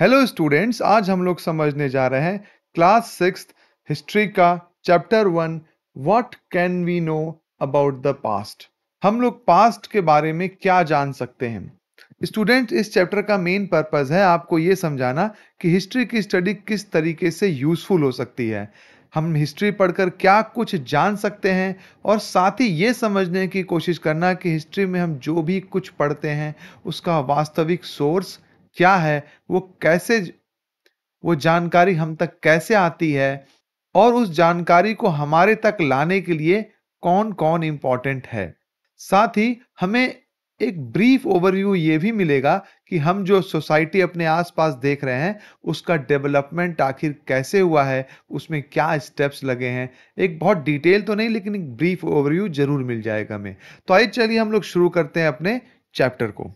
Hello students आज हम लोग समझने जा रहे हैं क्लास सिक्स हिस्ट्री का chapter one what can we know about the past हम लोग पास्ट के बारे में क्या जान सकते हैं स्टूडेंट्स इस चैप्टर का मेन पर्पस है आपको ये समझाना कि हिस्ट्री की स्टडी किस तरीके से यूजफुल हो सकती है हम हिस्ट्री पढ़कर क्या कुछ जान सकते हैं और साथ ही ये समझने की कोशिश करना कि हिस्ट्री में हम जो भी कुछ पढ़ते हैं उसका वास्तविक सोर्स क्या है वो कैसे वो जानकारी हम तक कैसे आती है और उस जानकारी को हमारे तक लाने के लिए कौन कौन इम्पॉर्टेंट है साथ ही हमें एक ब्रीफ ओवरव्यू ये भी मिलेगा कि हम जो सोसाइटी अपने आसपास देख रहे हैं उसका डेवलपमेंट आखिर कैसे हुआ है उसमें क्या स्टेप्स लगे हैं एक बहुत डिटेल तो नहीं लेकिन एक ब्रीफ ओवरव्यू जरूर मिल जाएगा हमें तो आइए चलिए हम लोग शुरू करते हैं अपने चैप्टर को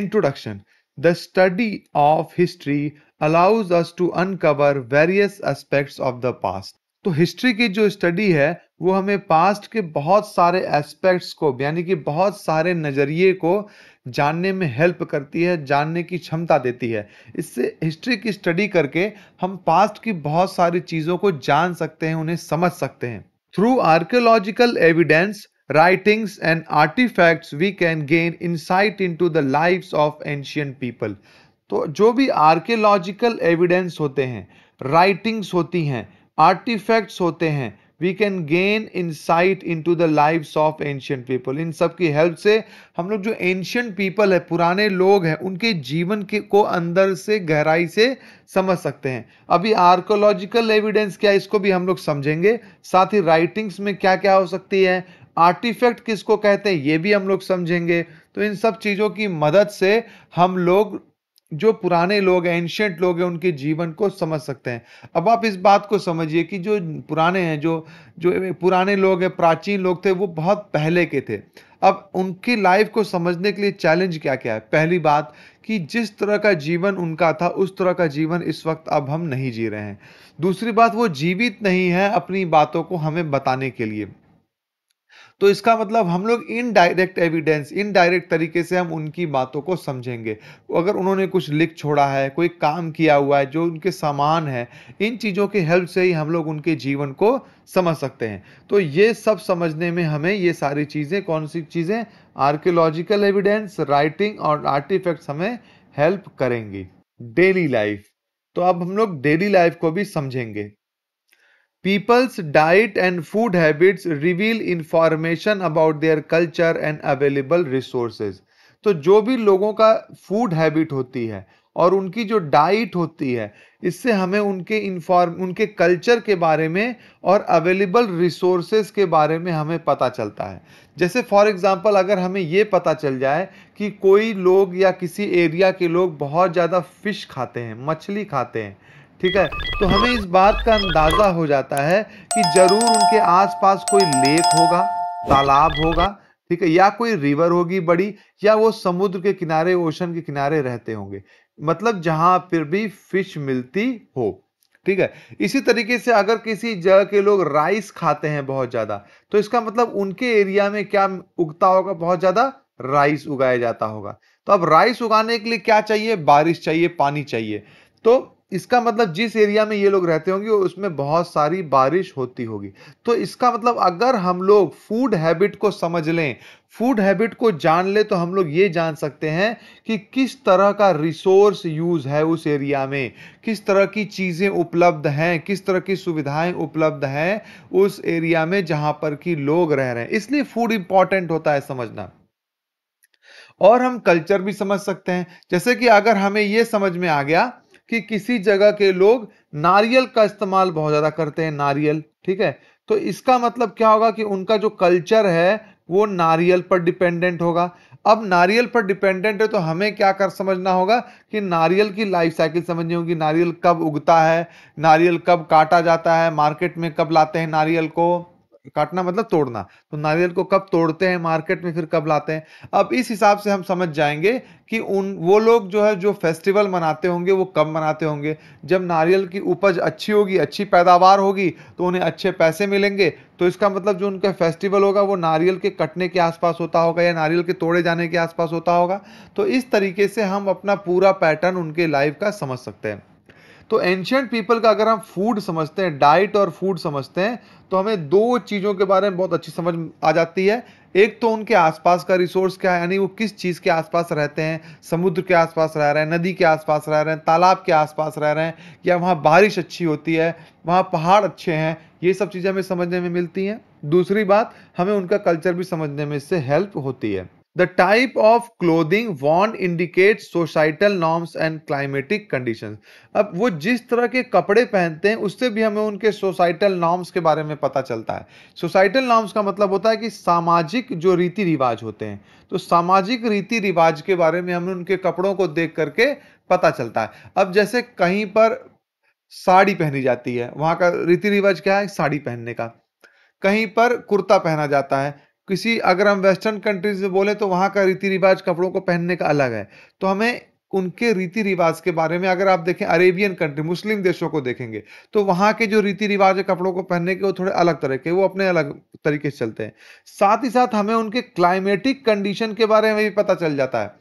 introduction The study of history allows us to uncover various aspects of the past. तो हिस्ट्री की जो स्टडी है वो हमें पास्ट के बहुत सारे एस्पेक्ट्स को यानी कि बहुत सारे नज़रिए को जानने में हेल्प करती है जानने की क्षमता देती है इससे हिस्ट्री की स्टडी करके हम पास्ट की बहुत सारी चीज़ों को जान सकते हैं उन्हें समझ सकते हैं through archaeological evidence writings, and artifacts, we can gain insight into the lives of ancient people. तो जो भी आर्कियोलॉजिकल एविडेंस होते हैं राइटिंग्स होती हैं आर्टिफैक्ट्स होते हैं we can gain insight into the lifes of ancient people इन सब की हेल्प से हम लोग जो एंशियंट पीपल है पुराने लोग हैं उनके जीवन के को अंदर से गहराई से समझ सकते हैं अभी आर्कोलॉजिकल एविडेंस क्या है इसको भी हम लोग समझेंगे साथ ही राइटिंग्स में क्या क्या हो सकती है आर्टिफैक्ट किसको कहते हैं ये भी हम लोग समझेंगे तो इन सब चीज़ों की मदद से हम लोग जो पुराने लोग हैं एंशियंट लोग हैं उनके जीवन को समझ सकते हैं अब आप इस बात को समझिए कि जो पुराने हैं जो जो पुराने लोग हैं प्राचीन लोग थे वो बहुत पहले के थे अब उनकी लाइफ को समझने के लिए चैलेंज क्या क्या है पहली बात कि जिस तरह का जीवन उनका था उस तरह का जीवन इस वक्त अब हम नहीं जी रहे हैं दूसरी बात वो जीवित नहीं है अपनी बातों को हमें बताने के लिए तो इसका मतलब हम लोग इनडायरेक्ट एविडेंस इनडायरेक्ट तरीके से हम उनकी बातों को समझेंगे अगर उन्होंने कुछ लिख छोड़ा है कोई काम किया हुआ है जो उनके सामान है इन चीज़ों की हेल्प से ही हम लोग उनके जीवन को समझ सकते हैं तो ये सब समझने में हमें ये सारी चीज़ें कौन सी चीज़ें आर्कियोलॉजिकल एविडेंस राइटिंग और आर्टिफैक्ट्स हमें हेल्प करेंगी डेली लाइफ तो अब हम लोग डेली लाइफ को भी समझेंगे people's diet and food habits reveal information about their culture and available resources तो जो भी लोगों का फूड हैबिट होती है और उनकी जो डाइट होती है इससे हमें उनके इंफॉर्म उनके कल्चर के बारे में और अवेलेबल रिसोर्सेज के बारे में हमें पता चलता है जैसे फॉर एग्जांपल अगर हमें ये पता चल जाए कि कोई लोग या किसी एरिया के लोग बहुत ज़्यादा फिश खाते हैं मछली खाते हैं ठीक है तो हमें इस बात का अंदाज़ा हो जाता है कि ज़रूर उनके आसपास कोई लेक होगा तालाब होगा ठीक है या कोई रिवर होगी बड़ी या वो समुद्र के किनारे ओशन के किनारे रहते होंगे मतलब जहां पर भी फिश मिलती हो ठीक है इसी तरीके से अगर किसी जगह के लोग राइस खाते हैं बहुत ज़्यादा तो इसका मतलब उनके एरिया में क्या उगता होगा बहुत ज़्यादा राइस उगाया जाता होगा तो अब राइस उगाने के लिए क्या चाहिए बारिश चाहिए पानी चाहिए तो इसका मतलब जिस एरिया में ये लोग रहते होंगे उसमें बहुत सारी बारिश होती होगी तो इसका मतलब अगर हम लोग फूड हैबिट को समझ लें फूड हैबिट को जान ले तो हम लोग ये जान सकते हैं कि किस तरह का रिसोर्स यूज़ है उस एरिया में किस तरह की चीज़ें उपलब्ध हैं किस तरह की सुविधाएं उपलब्ध हैं उस एरिया में जहां पर कि लोग रह रहे हैं इसलिए फूड इंपॉर्टेंट होता है समझना और हम कल्चर भी समझ सकते हैं जैसे कि अगर हमें यह समझ में आ गया कि किसी जगह के लोग नारियल का इस्तेमाल बहुत ज़्यादा करते हैं नारियल ठीक है तो इसका मतलब क्या होगा कि उनका जो कल्चर है वो नारियल पर डिपेंडेंट होगा अब नारियल पर डिपेंडेंट है तो हमें क्या कर समझना होगा कि नारियल की लाइफ साइकिल समझनी होगी नारियल कब उगता है नारियल कब काटा जाता है मार्केट में कब लाते हैं नारियल को काटना मतलब तोड़ना तो नारियल को कब तोड़ते हैं मार्केट में फिर कब लाते हैं अब इस हिसाब से हम समझ जाएंगे कि उन वो लोग जो है जो फेस्टिवल मनाते होंगे वो कब मनाते होंगे जब नारियल की उपज अच्छी होगी अच्छी पैदावार होगी तो उन्हें अच्छे पैसे मिलेंगे तो इसका मतलब जो उनका फेस्टिवल होगा वो नारियल के कटने के आसपास होता होगा या नारियल के तोड़े जाने के आसपास होता होगा तो इस तरीके से हम अपना पूरा पैटर्न उनके लाइफ का समझ सकते हैं तो एंशियंट पीपल का अगर हम फूड समझते हैं डाइट और फूड समझते हैं तो हमें दो चीज़ों के बारे में बहुत अच्छी समझ आ जाती है एक तो उनके आसपास का रिसोर्स क्या है यानी वो किस चीज़ के आसपास रहते हैं समुद्र के आसपास रह रहे हैं नदी के आसपास रह रहे हैं तालाब के आसपास रह रहे हैं या वहाँ बारिश अच्छी होती है वहाँ पहाड़ अच्छे हैं ये सब चीज़ें हमें समझने में मिलती हैं दूसरी बात हमें उनका कल्चर भी समझने में इससे हेल्प होती है The type of clothing worn indicates societal norms and climatic conditions. अब वो जिस तरह के कपड़े पहनते हैं उससे भी हमें उनके सोसाइटल नॉर्म्स के बारे में पता चलता है सोसाइटल नॉर्म्स का मतलब होता है कि सामाजिक जो रीति रिवाज होते हैं तो सामाजिक रीति रिवाज के बारे में हमें उनके कपड़ों को देख करके पता चलता है अब जैसे कहीं पर साड़ी पहनी जाती है वहाँ का रीति रिवाज क्या है साड़ी पहनने का कहीं पर कुर्ता पहना जाता है किसी अगर हम वेस्टर्न कंट्रीज में बोले तो वहाँ का रीति रिवाज कपड़ों को पहनने का अलग है तो हमें उनके रीति रिवाज के बारे में अगर आप देखें अरेबियन कंट्री मुस्लिम देशों को देखेंगे तो वहाँ के जो रीति रिवाज है कपड़ों को पहनने के वो थोड़े अलग तरह के वो अपने अलग तरीके से चलते हैं साथ ही साथ हमें उनके क्लाइमेटिक कंडीशन के बारे में भी पता चल जाता है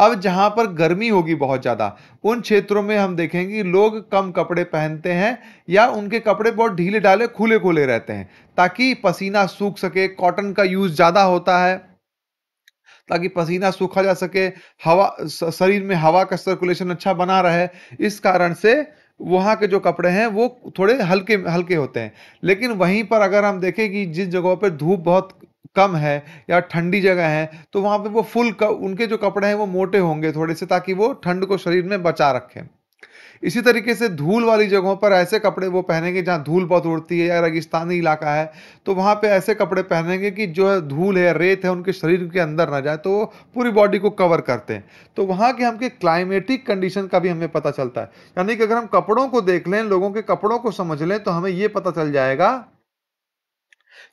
अब जहां पर गर्मी होगी बहुत ज़्यादा उन क्षेत्रों में हम देखेंगे लोग कम कपड़े पहनते हैं या उनके कपड़े बहुत ढीले ढाले खुले खुले रहते हैं ताकि पसीना सूख सके कॉटन का यूज़ ज़्यादा होता है ताकि पसीना सूखा जा सके हवा शरीर में हवा का सर्कुलेशन अच्छा बना रहे इस कारण से वहाँ के जो कपड़े हैं वो थोड़े हल्के हल्के होते हैं लेकिन वहीं पर अगर हम देखें कि जिस जगहों पर धूप बहुत कम है या ठंडी जगह है तो वहाँ पे वो फुल क, उनके जो कपड़े हैं वो मोटे होंगे थोड़े से ताकि वो ठंड को शरीर में बचा रखें इसी तरीके से धूल वाली जगहों पर ऐसे कपड़े वो पहनेंगे जहाँ धूल बहुत उड़ती है या रेगिस्तानी इलाका है तो वहाँ पे ऐसे कपड़े पहनेंगे कि जो है धूल है रेत है उनके शरीर के अंदर ना जाए तो वो पूरी बॉडी को कवर करते हैं तो वहाँ के हमके क्लाइमेटिक कंडीशन का भी हमें पता चलता है यानी कि अगर हम कपड़ों को देख लें लोगों के कपड़ों को समझ लें तो हमें ये पता चल जाएगा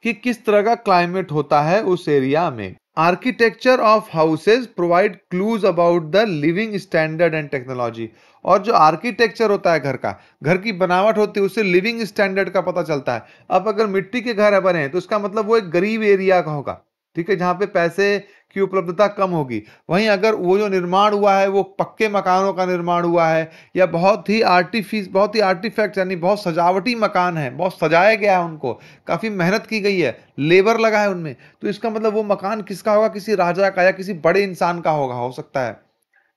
कि किस तरह का क्लाइमेट होता है उस एरिया में architecture of houses provide clues about the living standard and technology और जो आर्किटेक्चर होता है घर का घर की बनावट होती है उससे लिविंग स्टैंडर्ड का पता चलता है अब अगर मिट्टी के घर बने हैं तो उसका मतलब वो एक गरीब एरिया का होगा ठीक है जहाँ पे पैसे की उपलब्धता कम होगी वहीं अगर वो जो निर्माण हुआ है वो पक्के मकानों का निर्माण हुआ है या बहुत ही आर्टिफिस बहुत ही आर्टिफैक्ट यानी बहुत सजावटी मकान है बहुत सजाया गया है उनको काफ़ी मेहनत की गई है लेबर लगा है उनमें तो इसका मतलब वो मकान किसका होगा किसी राजा का या किसी बड़े इंसान का होगा हो सकता है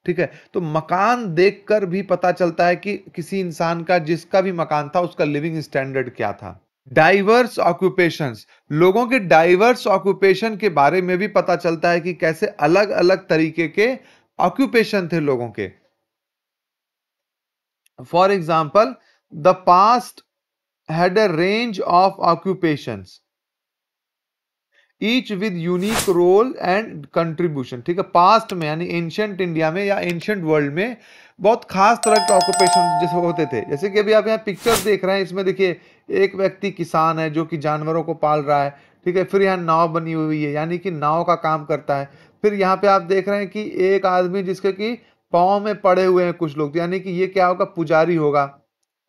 ठीक है तो मकान देखकर भी पता चलता है कि किसी इंसान का जिसका भी मकान था उसका लिविंग स्टैंडर्ड क्या था डाइवर्स ऑक्यूपेशन लोगों के डाइवर्स ऑक्यूपेशन के बारे में भी पता चलता है कि कैसे अलग अलग तरीके के ऑक्यूपेशन थे लोगों के for example the past had a range of occupation each with unique role and contribution ठीक है पास्ट में यानी एंशियंट इंडिया में या एंशियंट वर्ल्ड में बहुत खास तरह के ऑक्यूपेशन जैसे होते थे जैसे कि अभी आप यहाँ पिक्चर देख रहे हैं इसमें देखिए एक व्यक्ति किसान है जो कि जानवरों को पाल रहा है ठीक है फिर यहाँ नाव बनी हुई है यानी कि नाव का काम करता है फिर यहाँ पे आप देख रहे हैं कि एक आदमी जिसके कि पाँव में पड़े हुए हैं कुछ लोग यानी कि ये क्या होगा पुजारी होगा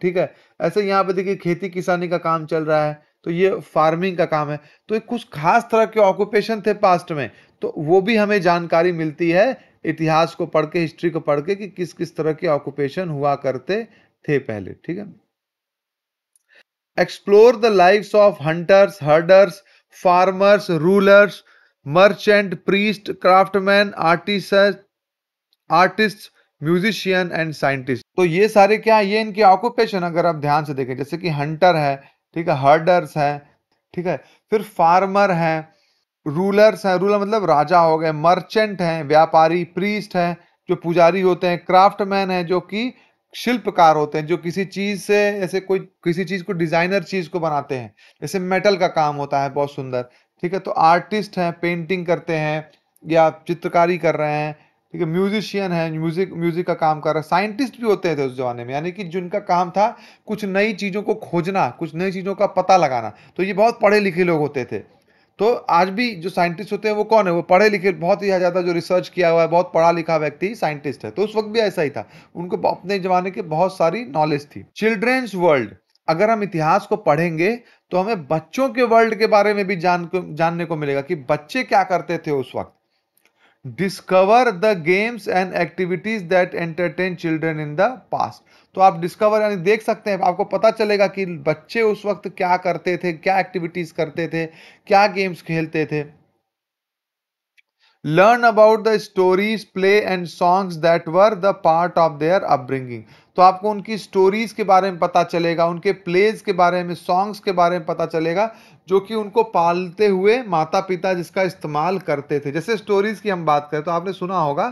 ठीक है ऐसे यहाँ पे देखिए खेती किसानी का काम चल रहा है तो ये फार्मिंग का काम है तो एक कुछ खास तरह के ऑक्यूपेशन थे पास्ट में तो वो भी हमें जानकारी मिलती है इतिहास को पढ़ के हिस्ट्री को पढ़ के कि किस किस तरह के ऑक्यूपेशन हुआ करते थे पहले ठीक है Explore the lives of hunters, herders, farmers, rulers, merchant, priest, craftsman, artisans, artists, musician and scientist तो ये सारे क्या ये इनके ऑक्यूपेशन अगर आप ध्यान से देखें जैसे कि हंटर है ठीक है हर्डर्स है ठीक है फिर फार्मर है रूलर्स हैं रूलर मतलब राजा हो गए मर्चेंट हैं व्यापारी प्रीस्ट हैं जो पुजारी होते हैं क्राफ्टमैन हैं जो कि शिल्पकार होते हैं जो किसी चीज से ऐसे कोई किसी चीज को डिजाइनर चीज को बनाते हैं जैसे मेटल का काम होता है बहुत सुंदर ठीक है तो आर्टिस्ट हैं पेंटिंग करते हैं या चित्रकारी कर रहे हैं ठीक है म्यूजिशियन है म्यूजिक म्यूजिक का काम कर रहे हैं साइंटिस्ट भी होते थे उस जमाने में यानी कि जिनका काम था कुछ नई चीज़ों को खोजना कुछ नई चीज़ों का पता लगाना तो ये बहुत पढ़े लिखे लोग होते थे तो आज भी जो साइंटिस्ट होते हैं वो कौन है वो पढ़े लिखे बहुत ही ज़्यादा जो रिसर्च किया हुआ है बहुत पढ़ा लिखा व्यक्ति साइंटिस्ट है तो उस वक्त भी ऐसा ही था उनको अपने जमाने की बहुत सारी नॉलेज थी चिल्ड्रेंस वर्ल्ड अगर हम इतिहास को पढ़ेंगे तो हमें बच्चों के वर्ल्ड के बारे में भी जान को, जानने को मिलेगा कि बच्चे क्या करते थे उस वक्त discover the games and activities that entertain children in the past तो आप डिस्कवर यानी देख सकते हैं आपको पता चलेगा कि बच्चे उस वक्त क्या करते थे क्या एक्टिविटीज करते थे क्या गेम्स खेलते थे learn about the stories play and songs that were the part of their upbringing तो आपको उनकी स्टोरीज के बारे में पता चलेगा उनके प्लेज के बारे में सॉन्ग्स के बारे में पता चलेगा जो कि उनको पालते हुए माता पिता जिसका इस्तेमाल करते थे जैसे स्टोरीज की हम बात करें तो आपने सुना होगा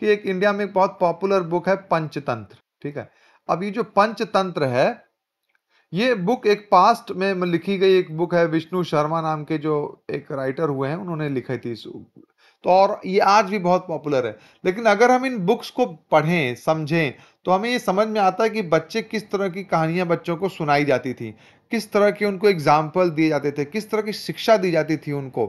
कि एक इंडिया में एक बहुत पॉपुलर बुक है पंचतंत्र ठीक है अब ये जो पंचतंत्र है ये बुक एक पास्ट में लिखी गई एक बुक है विष्णु शर्मा नाम के जो एक राइटर हुए हैं उन्होंने लिखी थी इस तो और ये आज भी बहुत पॉपुलर है लेकिन अगर हम इन बुक्स को पढ़ें समझें तो हमें ये समझ में आता है कि बच्चे किस तरह की कहानियाँ बच्चों को सुनाई जाती थी किस तरह के उनको एग्जाम्पल दिए जाते थे किस तरह की शिक्षा दी जाती थी उनको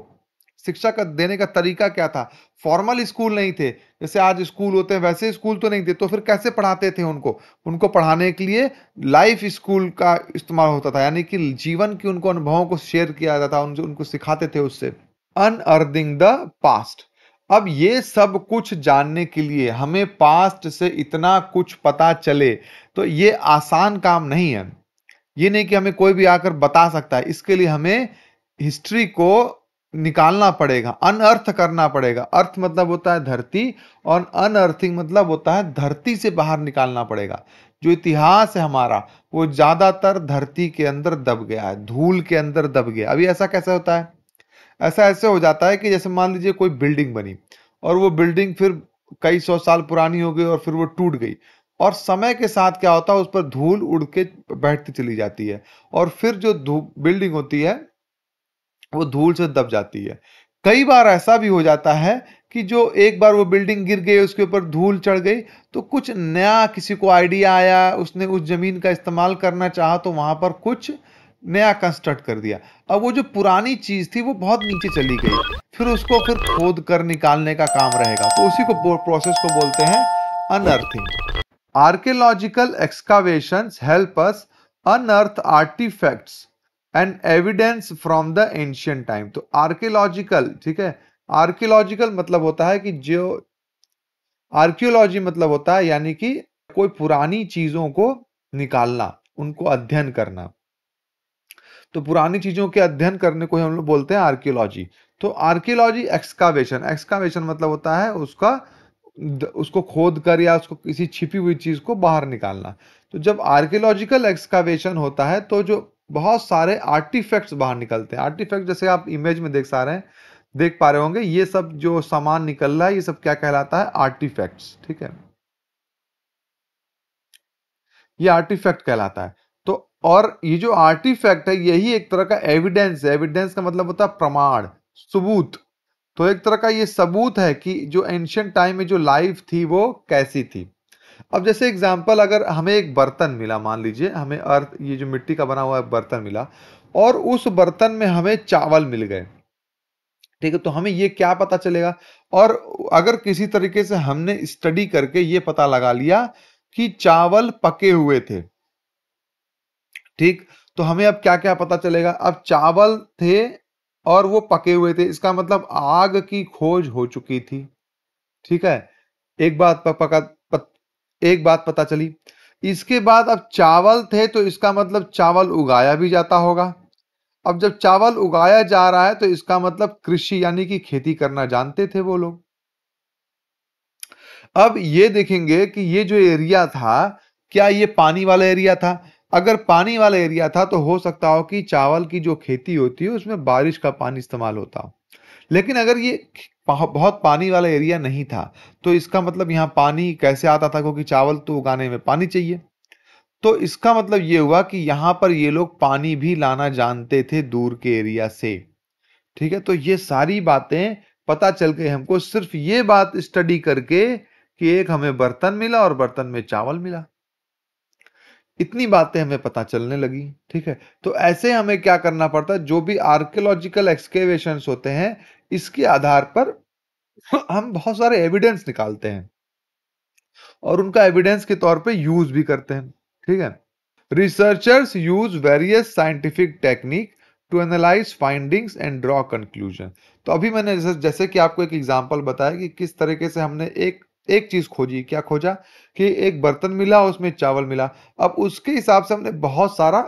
शिक्षा का देने का तरीका क्या था फॉर्मल स्कूल नहीं थे जैसे आज स्कूल होते हैं वैसे स्कूल तो नहीं थे तो फिर कैसे पढ़ाते थे उनको उनको पढ़ाने के लिए लाइफ स्कूल का इस्तेमाल होता था यानी कि जीवन के उनको अनुभवों को शेयर किया जाता था उनको सिखाते थे उससे अनअर्दिंग द पास्ट अब ये सब कुछ जानने के लिए हमें पास्ट से इतना कुछ पता चले तो ये आसान काम नहीं है ये नहीं कि हमें कोई भी आकर बता सकता है इसके लिए हमें हिस्ट्री को निकालना पड़ेगा अनअर्थ करना पड़ेगा अर्थ मतलब होता है धरती और अनअर्थिंग मतलब होता है धरती से बाहर निकालना पड़ेगा जो इतिहास है हमारा वो ज़्यादातर धरती के अंदर दब गया है धूल के अंदर दब गया अभी ऐसा कैसे होता है ऐसा ऐसे हो जाता है कि जैसे मान लीजिए कोई बिल्डिंग बनी और वो बिल्डिंग फिर कई सौ साल पुरानी हो गई और फिर वो टूट गई और समय के साथ क्या होता है उस पर धूल उड़ के बैठती चली जाती है और फिर जो बिल्डिंग होती है वो धूल से दब जाती है कई बार ऐसा भी हो जाता है कि जो एक बार वो बिल्डिंग गिर गई उसके ऊपर धूल चढ़ गई तो कुछ नया किसी को आइडिया आया उसने उस ज़मीन का इस्तेमाल करना चाहा तो वहां पर कुछ नया कंस्ट्रक्ट कर दिया अब वो जो पुरानी चीज़ थी वो बहुत नीचे चली गई फिर उसको फिर खोद कर निकालने का काम रहेगा तो उसी को प्रोसेस को बोलते हैं unearthing archaeological excavation help us unearth artifacts and evidence from the ancient time तो आर्कियोलॉजिकल ठीक है आर्कियोलॉजिकल मतलब होता है कि जो आर्कियोलॉजी मतलब होता है यानी कि कोई पुरानी चीजों को निकालना उनको अध्ययन करना तो पुरानी चीज़ों के अध्ययन करने को हम लोग बोलते हैं आर्कियोलॉजी तो आर्कियोलॉजी एक्सकावेशन एक्सकावेशन मतलब होता है उसका उसको खोद कर या उसको किसी छिपी हुई चीज़ को बाहर निकालना तो जब आर्कियोलॉजिकल एक्सकावेशन होता है तो जो बहुत सारे आर्टिफैक्ट्स बाहर निकलते हैं आर्टिफैक्ट जैसे आप इमेज में देख सा रहे हैं देख पा रहे होंगे ये सब जो सामान निकल रहा है ये सब क्या कहलाता है आर्टिफैक्ट्स ठीक है ये आर्टिफैक्ट कहलाता है और ये जो आर्टिफैक्ट है यही एक तरह का एविडेंस है एविडेंस का मतलब होता है प्रमाण सबूत तो एक तरह का ये सबूत है कि जो एंशियंट टाइम में जो लाइफ थी वो कैसी थी अब जैसे एग्जाम्पल अगर हमें एक बर्तन मिला मान लीजिए हमें अर्थ ये जो मिट्टी का बना हुआ बर्तन मिला और उस बर्तन में हमें चावल मिल गए ठीक है तो हमें ये क्या पता चलेगा और अगर किसी तरीके से हमने स्टडी करके ये पता लगा लिया कि चावल पके हुए थे ठीक तो हमें अब क्या क्या पता चलेगा अब चावल थे और वो पके हुए थे इसका मतलब आग की खोज हो चुकी थी ठीक है एक बात पका प, एक बात पता चली इसके बाद अब चावल थे तो इसका मतलब चावल उगाया भी जाता होगा अब जब चावल उगाया जा रहा है तो इसका मतलब कृषि यानी कि खेती करना जानते थे वो लोग अब ये देखेंगे कि ये जो एरिया था क्या ये पानी वाला एरिया था अगर पानी वाला एरिया था तो हो सकता हो कि चावल की जो खेती होती है उसमें बारिश का पानी इस्तेमाल होता हो लेकिन अगर ये बहुत पानी वाला एरिया नहीं था तो इसका मतलब यहाँ पानी कैसे आता था क्योंकि चावल तो उगाने में पानी चाहिए तो इसका मतलब ये हुआ कि यहाँ पर ये लोग पानी भी लाना जानते थे दूर के एरिया से ठीक है तो ये सारी बातें पता चल गई हमको सिर्फ ये बात स्टडी करके कि एक हमें बर्तन मिला और बर्तन में चावल मिला इतनी बातें हमें पता चलने लगी ठीक है तो ऐसे हमें क्या करना पड़ता है जो भी आर्कियोलॉजिकल एक्सकेवेशन होते हैं इसके आधार पर हम बहुत सारे एविडेंस निकालते हैं और उनका एविडेंस के तौर पे यूज भी करते हैं ठीक है researchers use various scientific technique to analyse findings and draw conclusion तो अभी मैंने जैसे, कि आपको एक एग्जांपल बताया कि किस तरीके से हमने एक एक चीज खोजी क्या खोजा कि एक बर्तन मिला उसमें चावल मिला अब उसके हिसाब से हमने बहुत सारा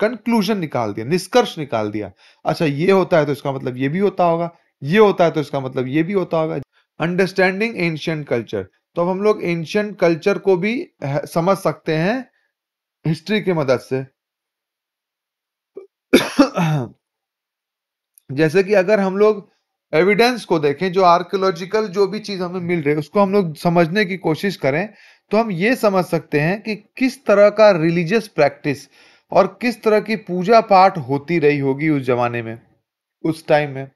कंक्लूजन निकाल दिया निष्कर्ष निकाल दिया अच्छा ये होता है तो इसका मतलब ये भी होता होगा ये होता है तो इसका मतलब ये भी होता होगा अंडरस्टैंडिंग एंशियंट कल्चर तो अब हम लोग एंशियंट कल्चर को भी समझ सकते हैं हिस्ट्री की मदद से जैसे कि अगर हम लोग एविडेंस को देखें जो आर्कोलॉजिकल जो भी चीज हमें मिल रही है उसको हम लोग समझने की कोशिश करें तो हम ये समझ सकते हैं कि किस तरह का रिलीजियस प्रैक्टिस और किस तरह की पूजा पाठ होती रही होगी उस जमाने में उस टाइम में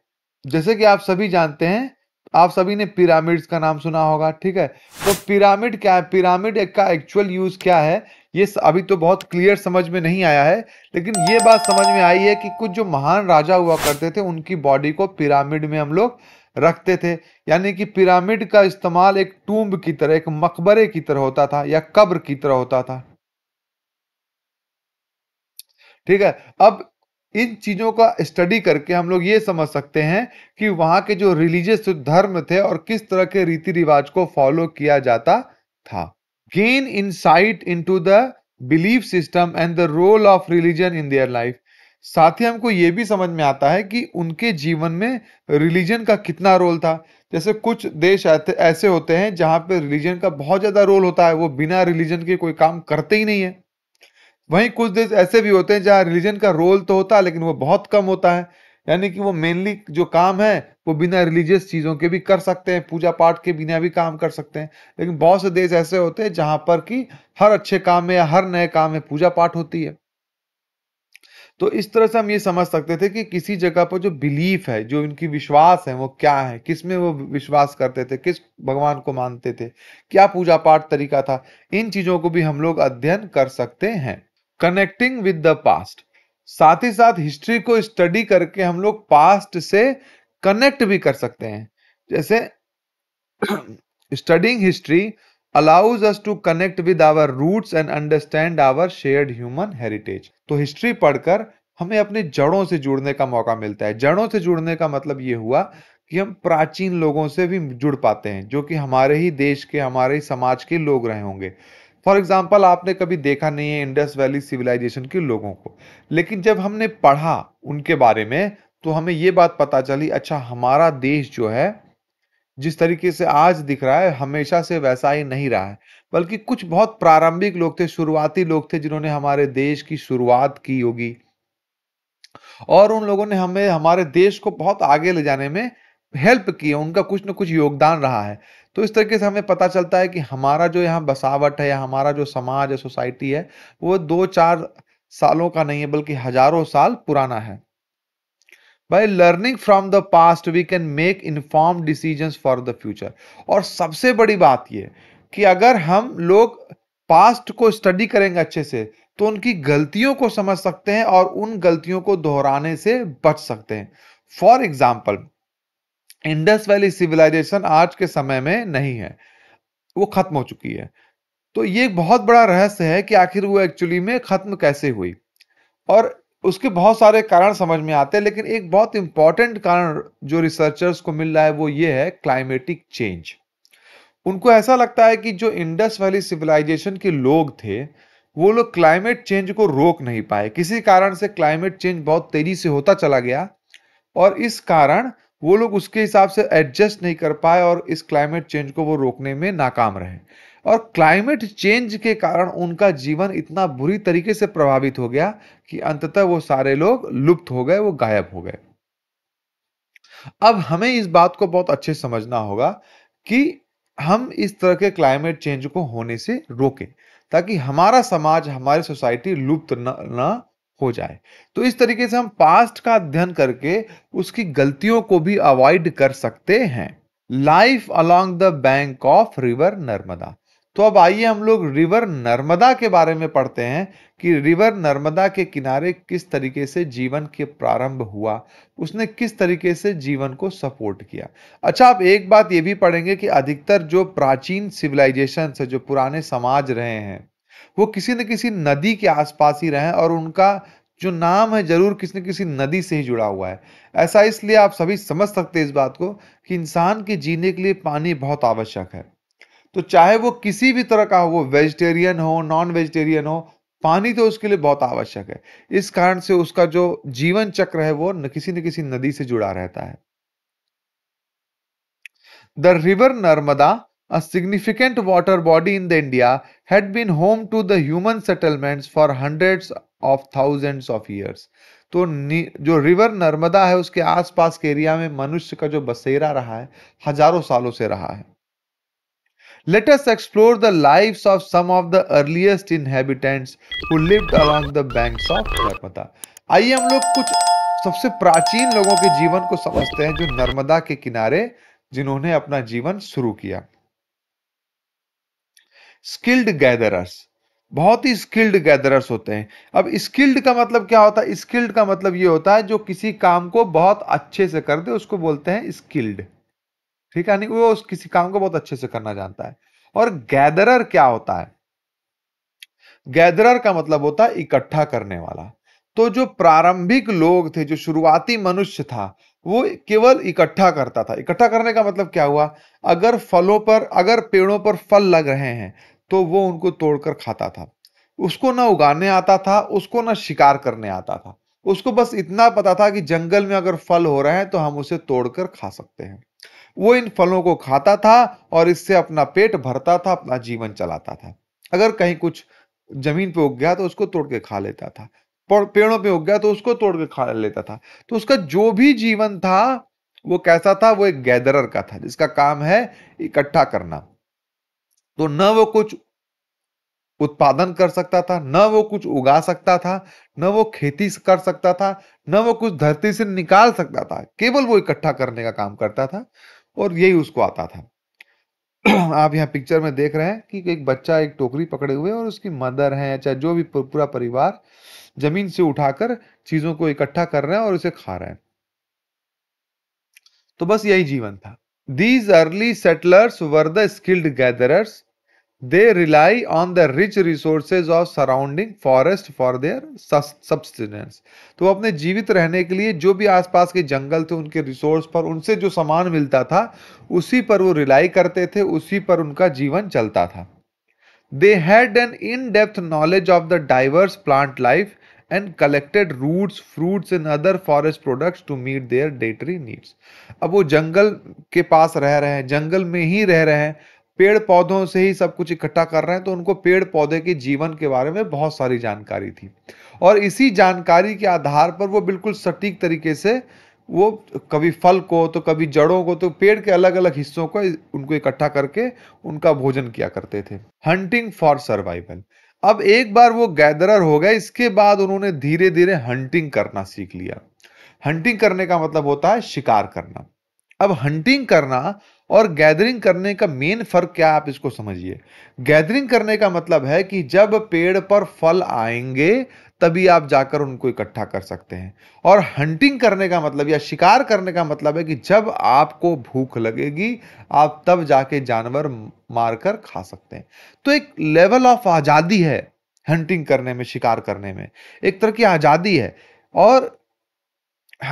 जैसे कि आप सभी जानते हैं आप सभी ने पिरामिड्स का नाम सुना होगा ठीक है तो पिरामिड क्या है पिरामिड का एक्चुअल यूज क्या है ये अभी तो बहुत क्लियर समझ में नहीं आया है लेकिन ये बात समझ में आई है कि कुछ जो महान राजा हुआ करते थे उनकी बॉडी को पिरामिड में हम लोग रखते थे यानी कि पिरामिड का इस्तेमाल एक टूम्ब की तरह एक मकबरे की तरह होता था या कब्र की तरह होता था ठीक है अब इन चीजों का स्टडी करके हम लोग ये समझ सकते हैं कि वहां के जो रिलीजियस धर्म थे और किस तरह के रीति रिवाज को फॉलो किया जाता था gain insight into the belief system and the role of religion in their life साथ ही हमको ये भी समझ में आता है कि उनके जीवन में रिलीजन का कितना रोल था जैसे कुछ देश ऐसे होते हैं जहां पर रिलीजन का बहुत ज़्यादा रोल होता है वो बिना रिलीजन के कोई काम करते ही नहीं है वहीं कुछ देश ऐसे भी होते हैं जहाँ रिलीजन का रोल तो होता है लेकिन वो बहुत कम होता है यानी कि वो मेनली जो काम है वो बिना रिलीजियस चीज़ों के भी कर सकते हैं पूजा पाठ के बिना भी काम कर सकते हैं लेकिन बहुत से देश ऐसे होते हैं जहां पर कि हर अच्छे काम में या हर नए काम में पूजा पाठ होती है तो इस तरह से हम ये समझ सकते थे कि किसी जगह पर जो बिलीफ है जो इनकी विश्वास है वो क्या है किस में वो विश्वास करते थे किस भगवान को मानते थे क्या पूजा पाठ तरीका था इन चीजों को भी हम लोग अध्ययन कर सकते हैं कनेक्टिंग विद द पास्ट साथ ही साथ हिस्ट्री को स्टडी करके हम लोग पास्ट से कनेक्ट भी कर सकते हैं जैसे studying history allows us to connect with our roots and understand our shared human heritage तो हिस्ट्री पढ़कर हमें अपने जड़ों से जुड़ने का मौका मिलता है जड़ों से जुड़ने का मतलब ये हुआ कि हम प्राचीन लोगों से भी जुड़ पाते हैं जो कि हमारे ही देश के हमारे ही समाज के लोग रहे होंगे फॉर एग्जाम्पल आपने कभी देखा नहीं है इंडस वैली सिविलाइजेशन के लोगों को लेकिन जब हमने पढ़ा उनके बारे में तो हमें ये बात पता चली अच्छा हमारा देश जो है जिस तरीके से आज दिख रहा है हमेशा से वैसा ही नहीं रहा है बल्कि कुछ बहुत प्रारंभिक लोग थे शुरुआती लोग थे जिन्होंने हमारे देश की शुरुआत की होगी और उन लोगों ने हमें हमारे देश को बहुत आगे ले जाने में हेल्प की उनका कुछ ना कुछ योगदान रहा है तो इस तरीके से हमें पता चलता है कि हमारा जो यहाँ बसावट है या हमारा जो समाज है सोसाइटी है वो दो चार सालों का नहीं है बल्कि हजारों साल पुराना है by learning from the past we can make inform decision for the future और सबसे बड़ी बात ये कि अगर हम लोग पास्ट को स्टडी करेंगे अच्छे से तो उनकी गलतियों को समझ सकते हैं और उन गलतियों को दोहराने से बच सकते हैं for example Indus valley civilisation आज के समय में नहीं है वो खत्म हो चुकी है तो ये बहुत बड़ा रहस्य है कि आखिर वो एक्चुअली में खत्म कैसे हुई और उसके बहुत सारे कारण समझ में आते हैं लेकिन एक बहुत इंपॉर्टेंट कारण जो रिसर्चर्स को मिल रहा है वो ये है क्लाइमेटिक चेंज उनको ऐसा लगता है कि जो इंडस वैली सिविलाइजेशन के लोग थे वो लोग क्लाइमेट चेंज को रोक नहीं पाए किसी कारण से क्लाइमेट चेंज बहुत तेजी से होता चला गया और इस कारण वो लोग उसके हिसाब से एडजस्ट नहीं कर पाए और इस क्लाइमेट चेंज को वो रोकने में नाकाम रहे और क्लाइमेट चेंज के कारण उनका जीवन इतना बुरी तरीके से प्रभावित हो गया कि अंततः वो सारे लोग लुप्त हो गए वो गायब हो गए अब हमें इस बात को बहुत अच्छे समझना होगा कि हम इस तरह के क्लाइमेट चेंज को होने से रोकें ताकि हमारा समाज हमारी सोसाइटी लुप्त न, न हो जाए तो इस तरीके से हम पास्ट का अध्ययन करके उसकी गलतियों को भी अवॉइड कर सकते हैं life along the bank of river Narmada तो अब आइए हम लोग रिवर नर्मदा के बारे में पढ़ते हैं कि रिवर नर्मदा के किनारे किस तरीके से जीवन के प्रारंभ हुआ उसने किस तरीके से जीवन को सपोर्ट किया अच्छा आप एक बात ये भी पढ़ेंगे कि अधिकतर जो प्राचीन सिविलाइजेशन से जो पुराने समाज रहे हैं वो किसी न किसी नदी के आसपास ही रहें और उनका जो नाम है जरूर किसी न किसी नदी से ही जुड़ा हुआ है ऐसा इसलिए आप सभी समझ सकते हैं इस बात को कि इंसान के जीने के लिए पानी बहुत आवश्यक है तो चाहे वो किसी भी तरह का हो वो वेजिटेरियन हो नॉन वेजिटेरियन हो पानी तो उसके लिए बहुत आवश्यक है इस कारण से उसका जो जीवन चक्र है वो न किसी न किसी नदी से जुड़ा रहता है the river Narmada A significant water body in the India had been home to the human settlements for hundreds of thousands of years. तो जो रिवर नर्मदा है उसके आसपास के एरिया में मनुष्य का जो बसेरा रहा है हजारों सालों से रहा है let us explore the life of some of the earliest inhabitants who lived along the banks of Narmada आइए हम लोग कुछ सबसे प्राचीन लोगों के जीवन को समझते हैं जो नर्मदा के किनारे जिन्होंने अपना जीवन शुरू किया स्किल्ड गैदरर्स बहुत ही स्किल्ड गैदरर्स होते हैं अब स्किल्ड का मतलब क्या होता है स्किल्ड का मतलब ये होता है जो किसी काम को बहुत अच्छे से कर दे उसको बोलते हैं स्किल्ड ठीक है नहीं वो उस किसी काम को बहुत अच्छे से करना जानता है और गैदरर क्या होता है गैदरर का मतलब होता है इकट्ठा करने वाला तो जो प्रारंभिक लोग थे जो शुरुआती मनुष्य था वो केवल इकट्ठा करता था इकट्ठा करने का मतलब क्या हुआ अगर फलों पर अगर पेड़ों पर फल लग रहे हैं तो वो उनको तोड़कर खाता था उसको ना उगाने आता था उसको ना शिकार करने आता था उसको बस इतना पता था कि जंगल में अगर फल हो रहे हैं तो हम उसे तोड़कर खा सकते हैं वो इन फलों को खाता था और इससे अपना पेट भरता था अपना जीवन चलाता था अगर कहीं कुछ जमीन पे उग गया तो उसको तोड़ के खा लेता था पेड़ों पे उग गया तो उसको तोड़ के खा लेता था तो उसका जो भी जीवन था वो कैसा था वो एक गैदरर का था जिसका काम है इकट्ठा करना तो न वो कुछ उत्पादन कर सकता था न वो कुछ उगा सकता था न वो खेती कर सकता था न वो कुछ धरती से निकाल सकता था केवल वो इकट्ठा करने का काम करता था और यही उसको आता था आप यहाँ पिक्चर में देख रहे हैं कि एक बच्चा एक टोकरी पकड़े हुए और उसकी मदर है चाहे जो भी पूरा परिवार जमीन से उठाकर चीजों को इकट्ठा कर रहे हैं और उसे खा रहे हैं तो बस यही जीवन था these early settlers were the skilled gatherers they rely on the rich resources of surrounding forest for their subsistence. तो वो अपने जीवित रहने के लिए जो भी आसपास के जंगल थे उनके रिसोर्स पर उनसे जो सामान मिलता था उसी पर वो रिलाई करते थे उसी पर उनका जीवन चलता था they had an in depth knowledge of the diverse plant life and collected roots fruits and other forest products to meet their dietary needs अब वो जंगल के पास रह रहे हैं जंगल में ही रह रहे हैं पेड़ पौधों से ही सब कुछ इकट्ठा कर रहे हैं तो उनको पेड़ पौधे के जीवन के बारे में बहुत सारी जानकारी थी और इसी जानकारी के आधार पर वो बिल्कुल सटीक तरीके से वो कभी फल को तो कभी जड़ों को तो पेड़ के अलग अलग हिस्सों को उनको इकट्ठा करके उनका भोजन किया करते थे हंटिंग फॉर सर्वाइवल अब एक बार वो गैदरर हो गए इसके बाद उन्होंने धीरे धीरे हंटिंग करना सीख लिया हंटिंग करने का मतलब होता है शिकार करना अब हंटिंग करना और गैदरिंग करने का मेन फर्क क्या आप इसको समझिए गैदरिंग करने का मतलब है कि जब पेड़ पर फल आएंगे तभी आप जाकर उनको इकट्ठा कर सकते हैं और हंटिंग करने का मतलब या शिकार करने का मतलब है कि जब आपको भूख लगेगी आप तब जाके जानवर मारकर खा सकते हैं तो एक लेवल ऑफ आज़ादी है हंटिंग करने में शिकार करने में एक तरह की आज़ादी है और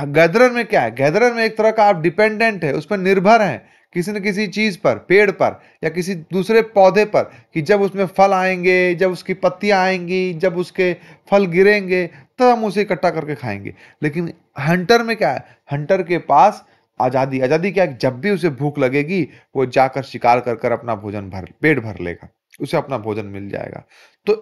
गैदर हाँ, में क्या है गैदर में एक तरह का आप डिपेंडेंट है उस पर निर्भर हैं किसी न किसी चीज़ पर पेड़ पर या किसी दूसरे पौधे पर कि जब उसमें फल आएंगे जब उसकी पत्तियाँ आएंगी जब उसके फल गिरेंगे तब तो हम उसे इकट्ठा करके खाएंगे लेकिन हंटर में क्या है हंटर के पास आज़ादी आज़ादी क्या है जब भी उसे भूख लगेगी वो जाकर शिकार कर कर अपना भोजन भर पेट भर लेगा उसे अपना भोजन मिल जाएगा तो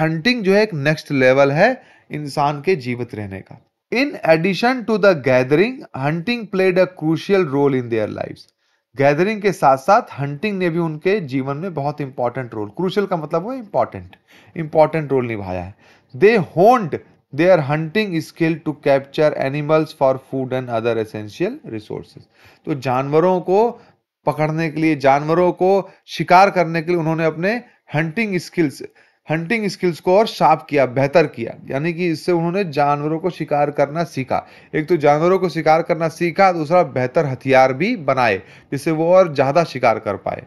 हंटिंग जो है एक नेक्स्ट लेवल है इंसान के जीवित रहने का in addition to the gathering hunting played a crucial role in their life gathering के साथ साथ हंटिंग ने भी उनके जीवन में बहुत इंपॉर्टेंट रोल क्रूशल का मतलब वो इंपॉर्टेंट इंपॉर्टेंट रोल निभाया है they honed their hunting skill to capture animals for food and other essential resources तो जानवरों को पकड़ने के लिए जानवरों को शिकार करने के लिए उन्होंने अपने हंटिंग स्किल्स हंटिंग स्किल्स को और शार्प किया बेहतर किया यानी कि इससे उन्होंने जानवरों को शिकार करना सीखा एक तो जानवरों को शिकार करना सीखा दूसरा बेहतर हथियार भी बनाए जिससे वो और ज़्यादा शिकार कर पाए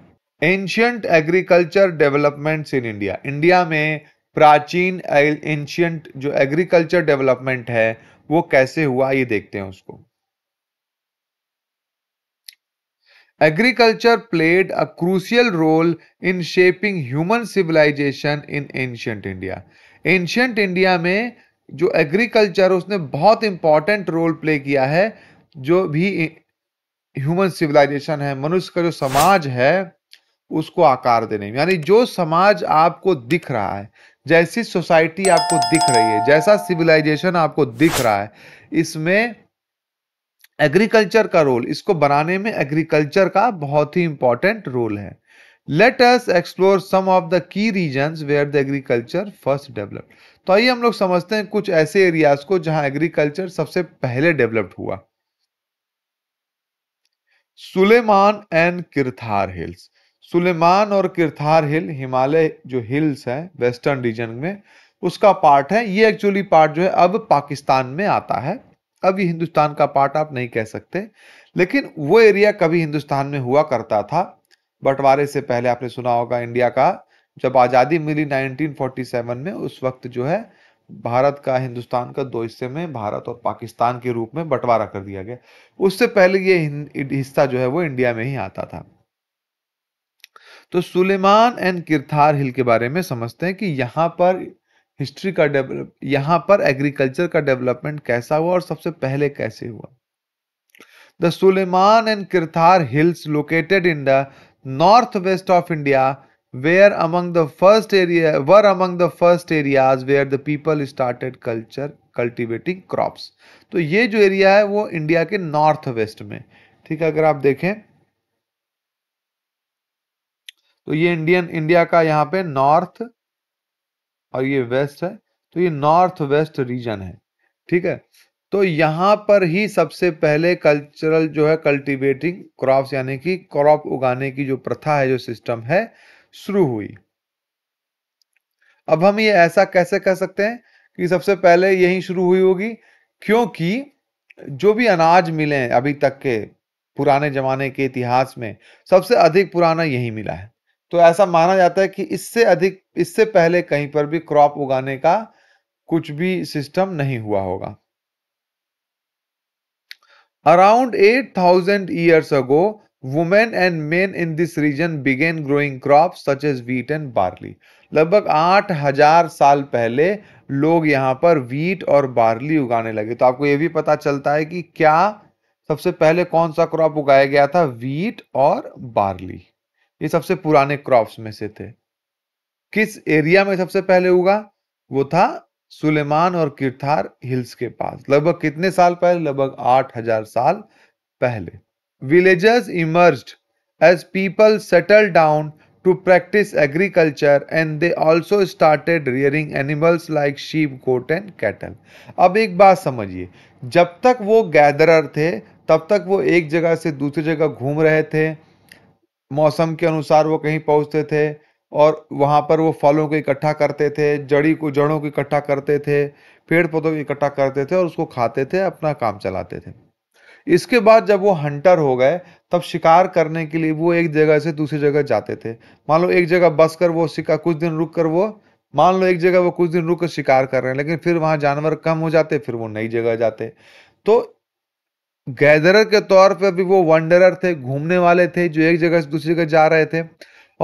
ancient agriculture developments in India India में प्राचीन एंशियंट जो एग्रीकल्चर डेवलपमेंट है वो कैसे हुआ ये देखते हैं उसको agriculture played a crucial role in shaping human civilisation in ancient India ancient India में जो एग्रीकल्चर उसने बहुत इंपॉर्टेंट रोल प्ले किया है जो भी ह्यूमन सिविलाइजेशन है मनुष्य का जो समाज है उसको आकार देने में यानी जो समाज आपको दिख रहा है जैसी सोसाइटी आपको दिख रही है जैसा सिविलाइजेशन आपको दिख रहा है इसमें एग्रीकल्चर का रोल इसको बनाने में एग्रीकल्चर का बहुत ही इंपॉर्टेंट रोल है let us explore some of the key region where the agriculture first developed तो आइए हम लोग समझते हैं कुछ ऐसे एरियाज को जहां एग्रीकल्चर सबसे पहले डेवलप्ड हुआ सुलेमान एंड किरथार हिल्स सुलेमान और किरथार हिल हिमालय जो हिल्स है वेस्टर्न रीजन में उसका पार्ट है ये एक्चुअली पार्ट जो है अब पाकिस्तान में आता है अब ये हिंदुस्तान का पार्ट आप नहीं कह सकते लेकिन वो एरिया कभी हिंदुस्तान में हुआ करता था बंटवारे से पहले आपने सुना होगा इंडिया का जब आज़ादी मिली 1947 में उस वक्त जो है भारत का हिंदुस्तान का दो हिस्से में भारत और पाकिस्तान के रूप में बंटवारा कर दिया गया उससे पहले ये हिस्सा जो है वो इंडिया में ही आता था तो सुलेमान एंड किरथार हिल के बारे में समझते हैं कि यहां पर हिस्ट्री का डेवलप यहाँ पर एग्रीकल्चर का डेवलपमेंट कैसा हुआ और सबसे पहले कैसे हुआ the Sulaiman and Kirthar hills located in the north west of India where among the first area were among the first areas where the people started culture cultivating crops तो ये जो एरिया है वो इंडिया के नॉर्थ वेस्ट में ठीक है अगर आप देखें तो ये इंडियन इंडिया का यहाँ पे नॉर्थ और ये वेस्ट है तो ये नॉर्थ वेस्ट रीजन है ठीक है तो यहाँ पर ही सबसे पहले कल्चरल जो है कल्टीवेटिंग क्रॉप्स यानी कि क्रॉप उगाने की जो प्रथा है जो सिस्टम है शुरू हुई अब हम ये ऐसा कैसे कह सकते हैं कि सबसे पहले यही शुरू हुई होगी क्योंकि जो भी अनाज मिले अभी तक के पुराने जमाने के इतिहास में सबसे अधिक पुराना यही मिला है तो ऐसा माना जाता है कि इससे अधिक इससे पहले कहीं पर भी क्रॉप उगाने का कुछ भी सिस्टम नहीं हुआ होगा around 8000 years ago women and men in this region began growing crop such as wheat and barley लगभग 8000 साल पहले लोग यहां पर वीट और बार्ली उगाने लगे तो आपको यह भी पता चलता है कि क्या सबसे पहले कौन सा क्रॉप उगाया गया था वीट और बार्ली ये सबसे पुराने क्रॉप्स में से थे किस एरिया में सबसे पहले उगा वो था सुलेमान और किरथार हिल्स के पास लगभग कितने साल पहले लगभग आठ हजार साल पहले villages emerge as people settle down to practice agriculture and they also started rearing animals like sheep goat and cattle अब एक बात समझिए जब तक वो गैदरर थे तब तक वो एक जगह से दूसरी जगह घूम रहे थे मौसम के अनुसार वो कहीं पहुंचते थे और वहाँ पर वो फलों को इकट्ठा करते थे जड़ी को जड़ों को इकट्ठा करते थे पेड़ पौधों को इकट्ठा करते थे और उसको खाते थे अपना काम चलाते थे इसके बाद जब वो हंटर हो गए तब शिकार करने के लिए वो एक जगह से दूसरी जगह जाते थे मान लो एक जगह बस कर वो शिकार कुछ दिन रुक कर वो मान लो एक जगह वो कुछ दिन रुक कर शिकार कर रहे हैं लेकिन फिर वहाँ जानवर कम हो जाते फिर वो नई जगह जाते तो गैदरर के तौर पे भी वो वंडरर थे घूमने वाले थे जो एक जगह से दूसरी जगह जा रहे थे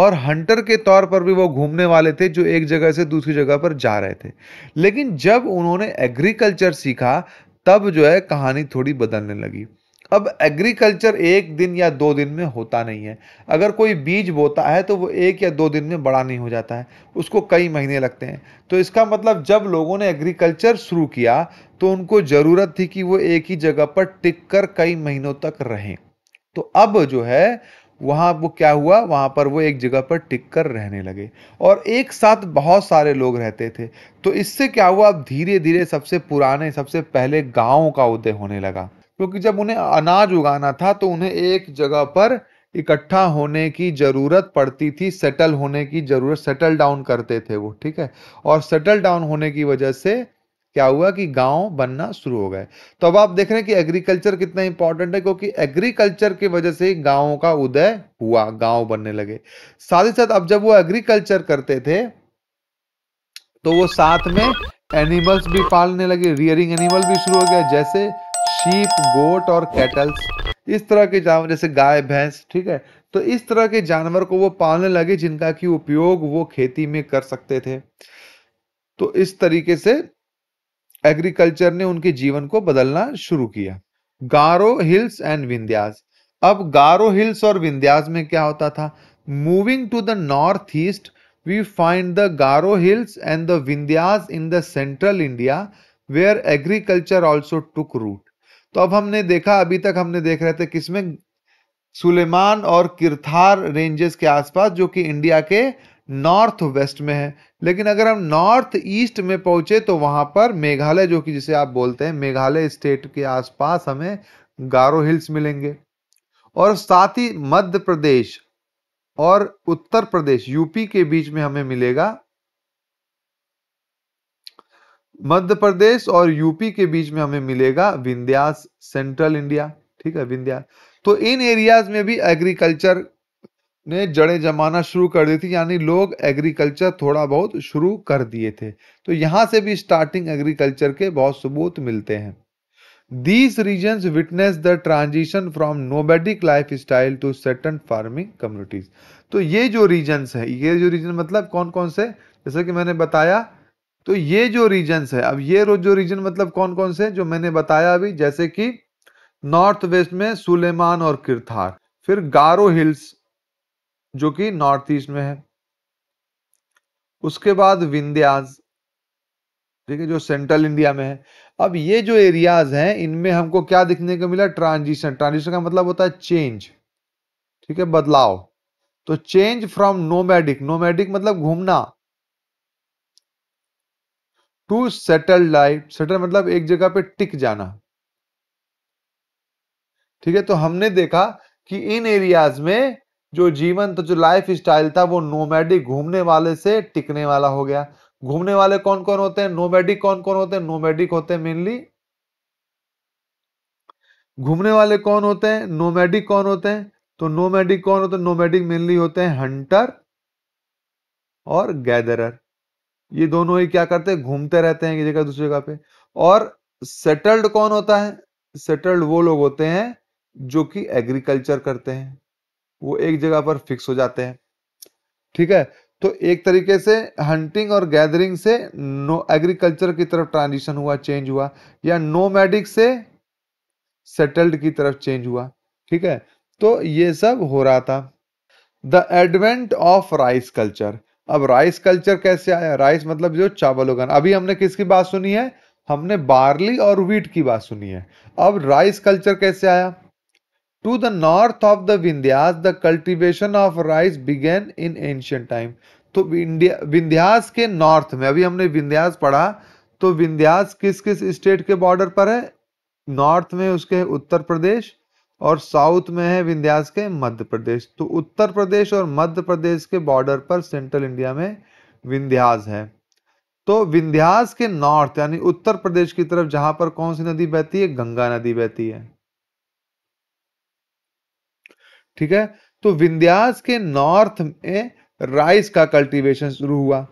और हंटर के तौर पर भी वो घूमने वाले थे जो एक जगह से दूसरी जगह पर जा रहे थे लेकिन जब उन्होंने एग्रीकल्चर सीखा तब जो है कहानी थोड़ी बदलने लगी अब एग्रीकल्चर एक दिन या दो दिन में होता नहीं है अगर कोई बीज बोता है तो वो एक या दो दिन में बड़ा नहीं हो जाता है उसको कई महीने लगते हैं तो इसका मतलब जब लोगों ने एग्रीकल्चर शुरू किया तो उनको ज़रूरत थी कि वो एक ही जगह पर टिक कर कई महीनों तक रहें तो अब जो है वहां वो क्या हुआ वहां पर वो एक जगह पर टिक कर रहने लगे और एक साथ बहुत सारे लोग रहते थे तो इससे क्या हुआ अब धीरे धीरे सबसे पुराने सबसे पहले गाँव का उदय होने लगा क्योंकि जब उन्हें अनाज उगाना था तो उन्हें एक जगह पर इकट्ठा होने की ज़रूरत पड़ती थी सेटल होने की ज़रूरत सेटल डाउन करते थे वो ठीक है और सेटल डाउन होने की वजह से क्या हुआ कि गांव बनना शुरू हो गए तो अब आप देख रहे हैं कि एग्रीकल्चर कितना इंपॉर्टेंट है क्योंकि एग्रीकल्चर की वजह से गांवों का उदय हुआ गांव बनने लगे साथ ही साथ अब जब वो एग्रीकल्चर करते थे तो वो साथ में एनिमल्स भी पालने लगे रियरिंग एनिमल भी शुरू हो गया जैसे शीप गोट और कैटल्स इस तरह के जानवर जैसे गाय भैंस ठीक है तो इस तरह के जानवर को वो पालने लगे जिनका कि उपयोग वो खेती में कर सकते थे तो इस तरीके से एग्रीकल्चर ने उनके जीवन को बदलना शुरू किया गारो हिल्स एंड विंध्यास अब गारो हिल्स और विंध्यास में क्या होता था moving to the north east we find the Garo hills and the Vindhyas in the central India where agriculture also took root तो अब हमने देखा अभी तक हमने देख रहे थे किसमें सुलेमान और किरथार रेंजेस के आसपास जो कि इंडिया के नॉर्थ वेस्ट में है लेकिन अगर हम नॉर्थ ईस्ट में पहुंचे तो वहां पर मेघालय जो कि जिसे आप बोलते हैं मेघालय स्टेट के आसपास हमें गारो हिल्स मिलेंगे और साथ ही मध्य प्रदेश और उत्तर प्रदेश यूपी के बीच में हमें मिलेगा मध्य प्रदेश और यूपी के बीच में हमें मिलेगा विंध्यास सेंट्रल इंडिया ठीक है विंध्यास तो इन एरियाज में भी एग्रीकल्चर ने जड़े जमाना शुरू कर दी थी यानी लोग एग्रीकल्चर थोड़ा बहुत शुरू कर दिए थे तो यहाँ से भी स्टार्टिंग एग्रीकल्चर के बहुत सबूत मिलते हैं these region witness the transition from nomadic life style to certain farming communities तो ये जो रीजन है ये जो रीजन मतलब कौन कौन से जैसे कि मैंने बताया तो ये जो रीजन है अब ये जो रीजन मतलब कौन कौन से जो मैंने बताया अभी जैसे कि नॉर्थ वेस्ट में सुलेमान और किरथार फिर गारो हिल्स जो कि नॉर्थ ईस्ट में है उसके बाद विंध्याज ठीक है जो सेंट्रल इंडिया में है अब ये जो एरियाज हैं इनमें हमको क्या दिखने को मिला ट्रांजिशन ट्रांजिशन का मतलब होता है चेंज ठीक है बदलाव तो चेंज फ्रॉम नोमैडिक नोमैडिक मतलब घूमना टू सेटल लाइफ सेटल मतलब एक जगह पे टिक जाना ठीक है तो हमने देखा कि इन एरियाज में जो जीवन तो जो लाइफ स्टाइल था वो नोमैडिक घूमने वाले से टिकने वाला हो गया घूमने वाले कौन कौन होते हैं नोमैडिक कौन कौन होते हैं नोमैडिक होते हैं मेनली घूमने वाले कौन होते हैं नोमैडिक कौन होते हैं तो नोमैडिक कौन होते हैं नोमैडिक मेनली होते हैं हंटर और गैदरर ये दोनों ही क्या करते हैं घूमते रहते हैं एक जगह दूसरी जगह पे और सेटल्ड कौन होता है सेटल्ड वो लोग होते हैं जो कि एग्रीकल्चर करते हैं वो एक जगह पर फिक्स हो जाते हैं ठीक है तो एक तरीके से हंटिंग और गैदरिंग से नो एग्रीकल्चर की तरफ ट्रांजिशन हुआ चेंज हुआ या नो से सेटल्ड की तरफ चेंज हुआ ठीक है तो ये सब हो रहा था the advent of rice culture अब राइस कल्चर कैसे आया राइस मतलब जो चावल उगाना अभी हमने किसकी बात सुनी है हमने बार्ली और व्हीट की बात सुनी है अब राइस कल्चर कैसे आया to the north of the Vindhyas the cultivation of rice began in ancient time तो विंध्यास के नॉर्थ में अभी हमने विंध्यास पढ़ा तो विंध्यास किस किस स्टेट के बॉर्डर पर है नॉर्थ में उसके उत्तर प्रदेश और साउथ में है विंध्यास के मध्य प्रदेश तो उत्तर प्रदेश और मध्य प्रदेश के बॉर्डर पर सेंट्रल इंडिया में विंध्यास है तो विंध्यास के नॉर्थ यानी उत्तर प्रदेश की तरफ जहां पर कौन सी नदी बहती है गंगा नदी बहती है ठीक है तो विंध्यास के नॉर्थ में राइस का कल्टीवेशन शुरू हुआ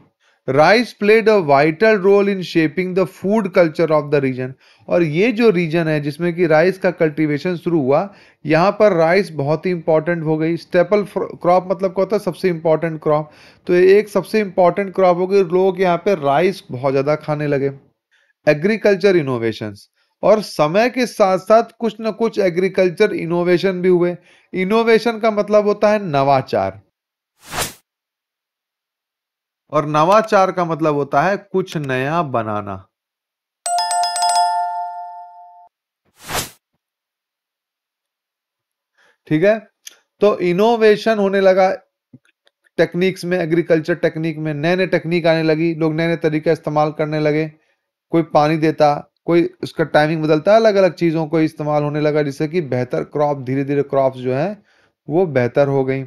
rice played a vital role in shaping the food culture of the region और ये जो रीजन है जिसमें कि राइस का कल्टीवेशन शुरू हुआ यहाँ पर राइस बहुत ही इंपॉर्टेंट हो गई स्टेपल क्रॉप मतलब क्या होता है सबसे इंपॉर्टेंट क्रॉप तो एक सबसे इंपॉर्टेंट क्रॉप हो गई लोग यहाँ पे राइस बहुत ज़्यादा खाने लगे एग्रीकल्चर इनोवेशंस और समय के साथ साथ कुछ न कुछ एग्रीकल्चर इनोवेशन भी हुए इनोवेशन का मतलब होता है नवाचार और नवाचार का मतलब होता है कुछ नया बनाना ठीक है तो इनोवेशन होने लगा टेक्निक्स में एग्रीकल्चर टेक्निक में नए नए टेक्निक आने लगी लोग नए नए तरीके इस्तेमाल करने लगे कोई पानी देता कोई उसका टाइमिंग बदलता है अलग अलग चीज़ों को इस्तेमाल होने लगा जिससे कि बेहतर क्रॉप धीरे धीरे क्रॉप जो है वो बेहतर हो गई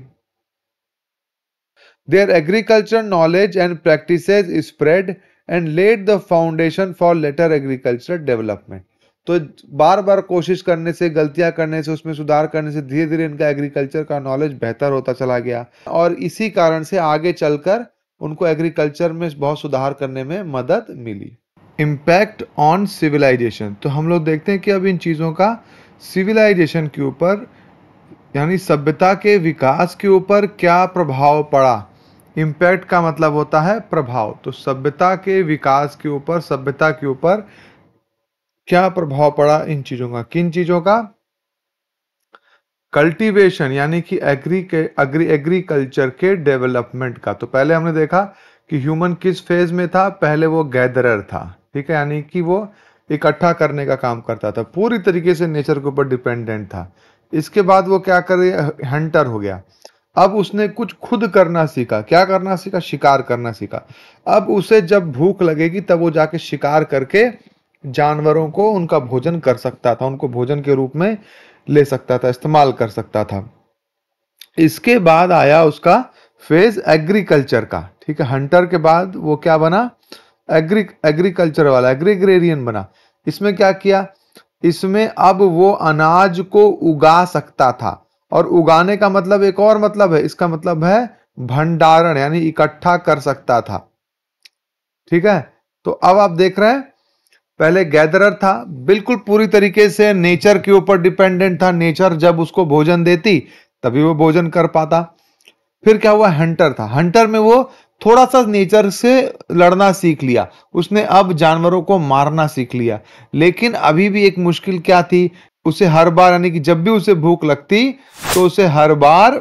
their agriculture knowledge and practice spread and laid the foundation for later agriculture development तो बार बार कोशिश करने से गलतियां करने से उसमें सुधार करने से धीरे धीरे इनका एग्रीकल्चर का नॉलेज बेहतर होता चला गया और इसी कारण से आगे चलकर उनको एग्रीकल्चर में बहुत सुधार करने में मदद मिली इम्पैक्ट ऑन सिविलाइजेशन तो हम लोग देखते हैं कि अब इन चीज़ों का सिविलाइजेशन के ऊपर यानी सभ्यता के विकास के ऊपर क्या प्रभाव पड़ा इम्पैक्ट का मतलब होता है प्रभाव तो सभ्यता के विकास के ऊपर सभ्यता के ऊपर क्या प्रभाव पड़ा इन चीज़ों का किन चीज़ों का कल्टीवेशन यानी कि एग्री के अग्री एग्रीकल्चर के डेवलपमेंट का तो पहले हमने देखा कि ह्यूमन किस फेज में था पहले वो गैदरर था ठीक है यानी कि वो इकट्ठा करने का काम करता था पूरी तरीके से नेचर के ऊपर डिपेंडेंट था इसके बाद वो क्या करे हंटर हो गया अब उसने कुछ खुद करना सीखा क्या करना सीखा शिकार करना सीखा अब उसे जब भूख लगेगी तब वो जाके शिकार करके जानवरों को उनका भोजन कर सकता था उनको भोजन के रूप में ले सकता था इस्तेमाल कर सकता था इसके बाद आया उसका फेज एग्रीकल्चर का ठीक है हंटर के बाद वो क्या बना एग्री एग्रीकल्चर वाला एग्रीग्रेरियन बना इसमें क्या किया इसमें अब वो अनाज को उगा सकता था और उगाने का मतलब एक और मतलब है इसका मतलब है भंडारण यानी इकट्ठा कर सकता था ठीक है तो अब आप देख रहे हैं पहले गैदरर था बिल्कुल पूरी तरीके से नेचर के ऊपर डिपेंडेंट था नेचर जब उसको भोजन देती तभी वो भोजन कर पाता फिर क्या हुआ हंटर था हंटर में वो थोड़ा सा नेचर से लड़ना सीख लिया उसने अब जानवरों को मारना सीख लिया लेकिन अभी भी एक मुश्किल क्या थी उसे हर बार यानी कि जब भी उसे भूख लगती तो उसे हर बार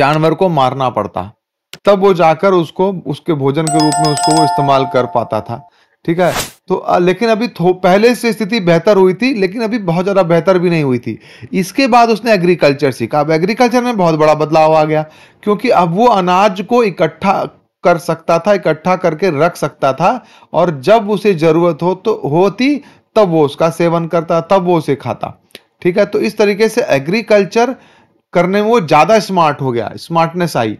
जानवर को मारना पड़ता तब वो जाकर उसको उसके भोजन के रूप में उसको वो इस्तेमाल कर पाता था ठीक है तो लेकिन अभी पहले से स्थिति बेहतर हुई थी लेकिन अभी बहुत ज़्यादा बेहतर भी नहीं हुई थी इसके बाद उसने एग्रीकल्चर सीखा अब एग्रीकल्चर में बहुत बड़ा बदलाव आ गया क्योंकि अब वो अनाज को इकट्ठा कर सकता था इकट्ठा करके रख सकता था और जब उसे ज़रूरत हो तो होती तब वो उसका सेवन करता तब वो उसे खाता ठीक है तो इस तरीके से एग्रीकल्चर करने में वो ज़्यादा स्मार्ट हो गया स्मार्टनेस आई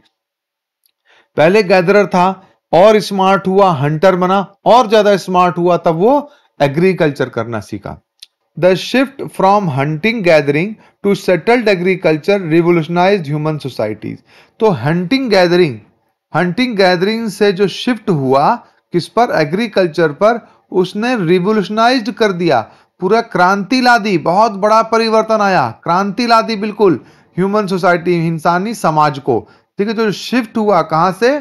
पहले गैदर था और स्मार्ट हुआ हंटर बना और ज्यादा स्मार्ट हुआ तब वो एग्रीकल्चर करना सीखा the shift from hunting gathering to settled agriculture revolutionise human societies तो हंटिंग गैदरिंग हंटिंग गैदरिंग से जो शिफ्ट हुआ किस पर एग्रीकल्चर पर उसने रिवोल्यूशनाइज कर दिया पूरा क्रांति ला दी बहुत बड़ा परिवर्तन आया क्रांति ला दी बिल्कुल ह्यूमन सोसाइटी इंसानी समाज को ठीक है तो शिफ्ट हुआ कहां से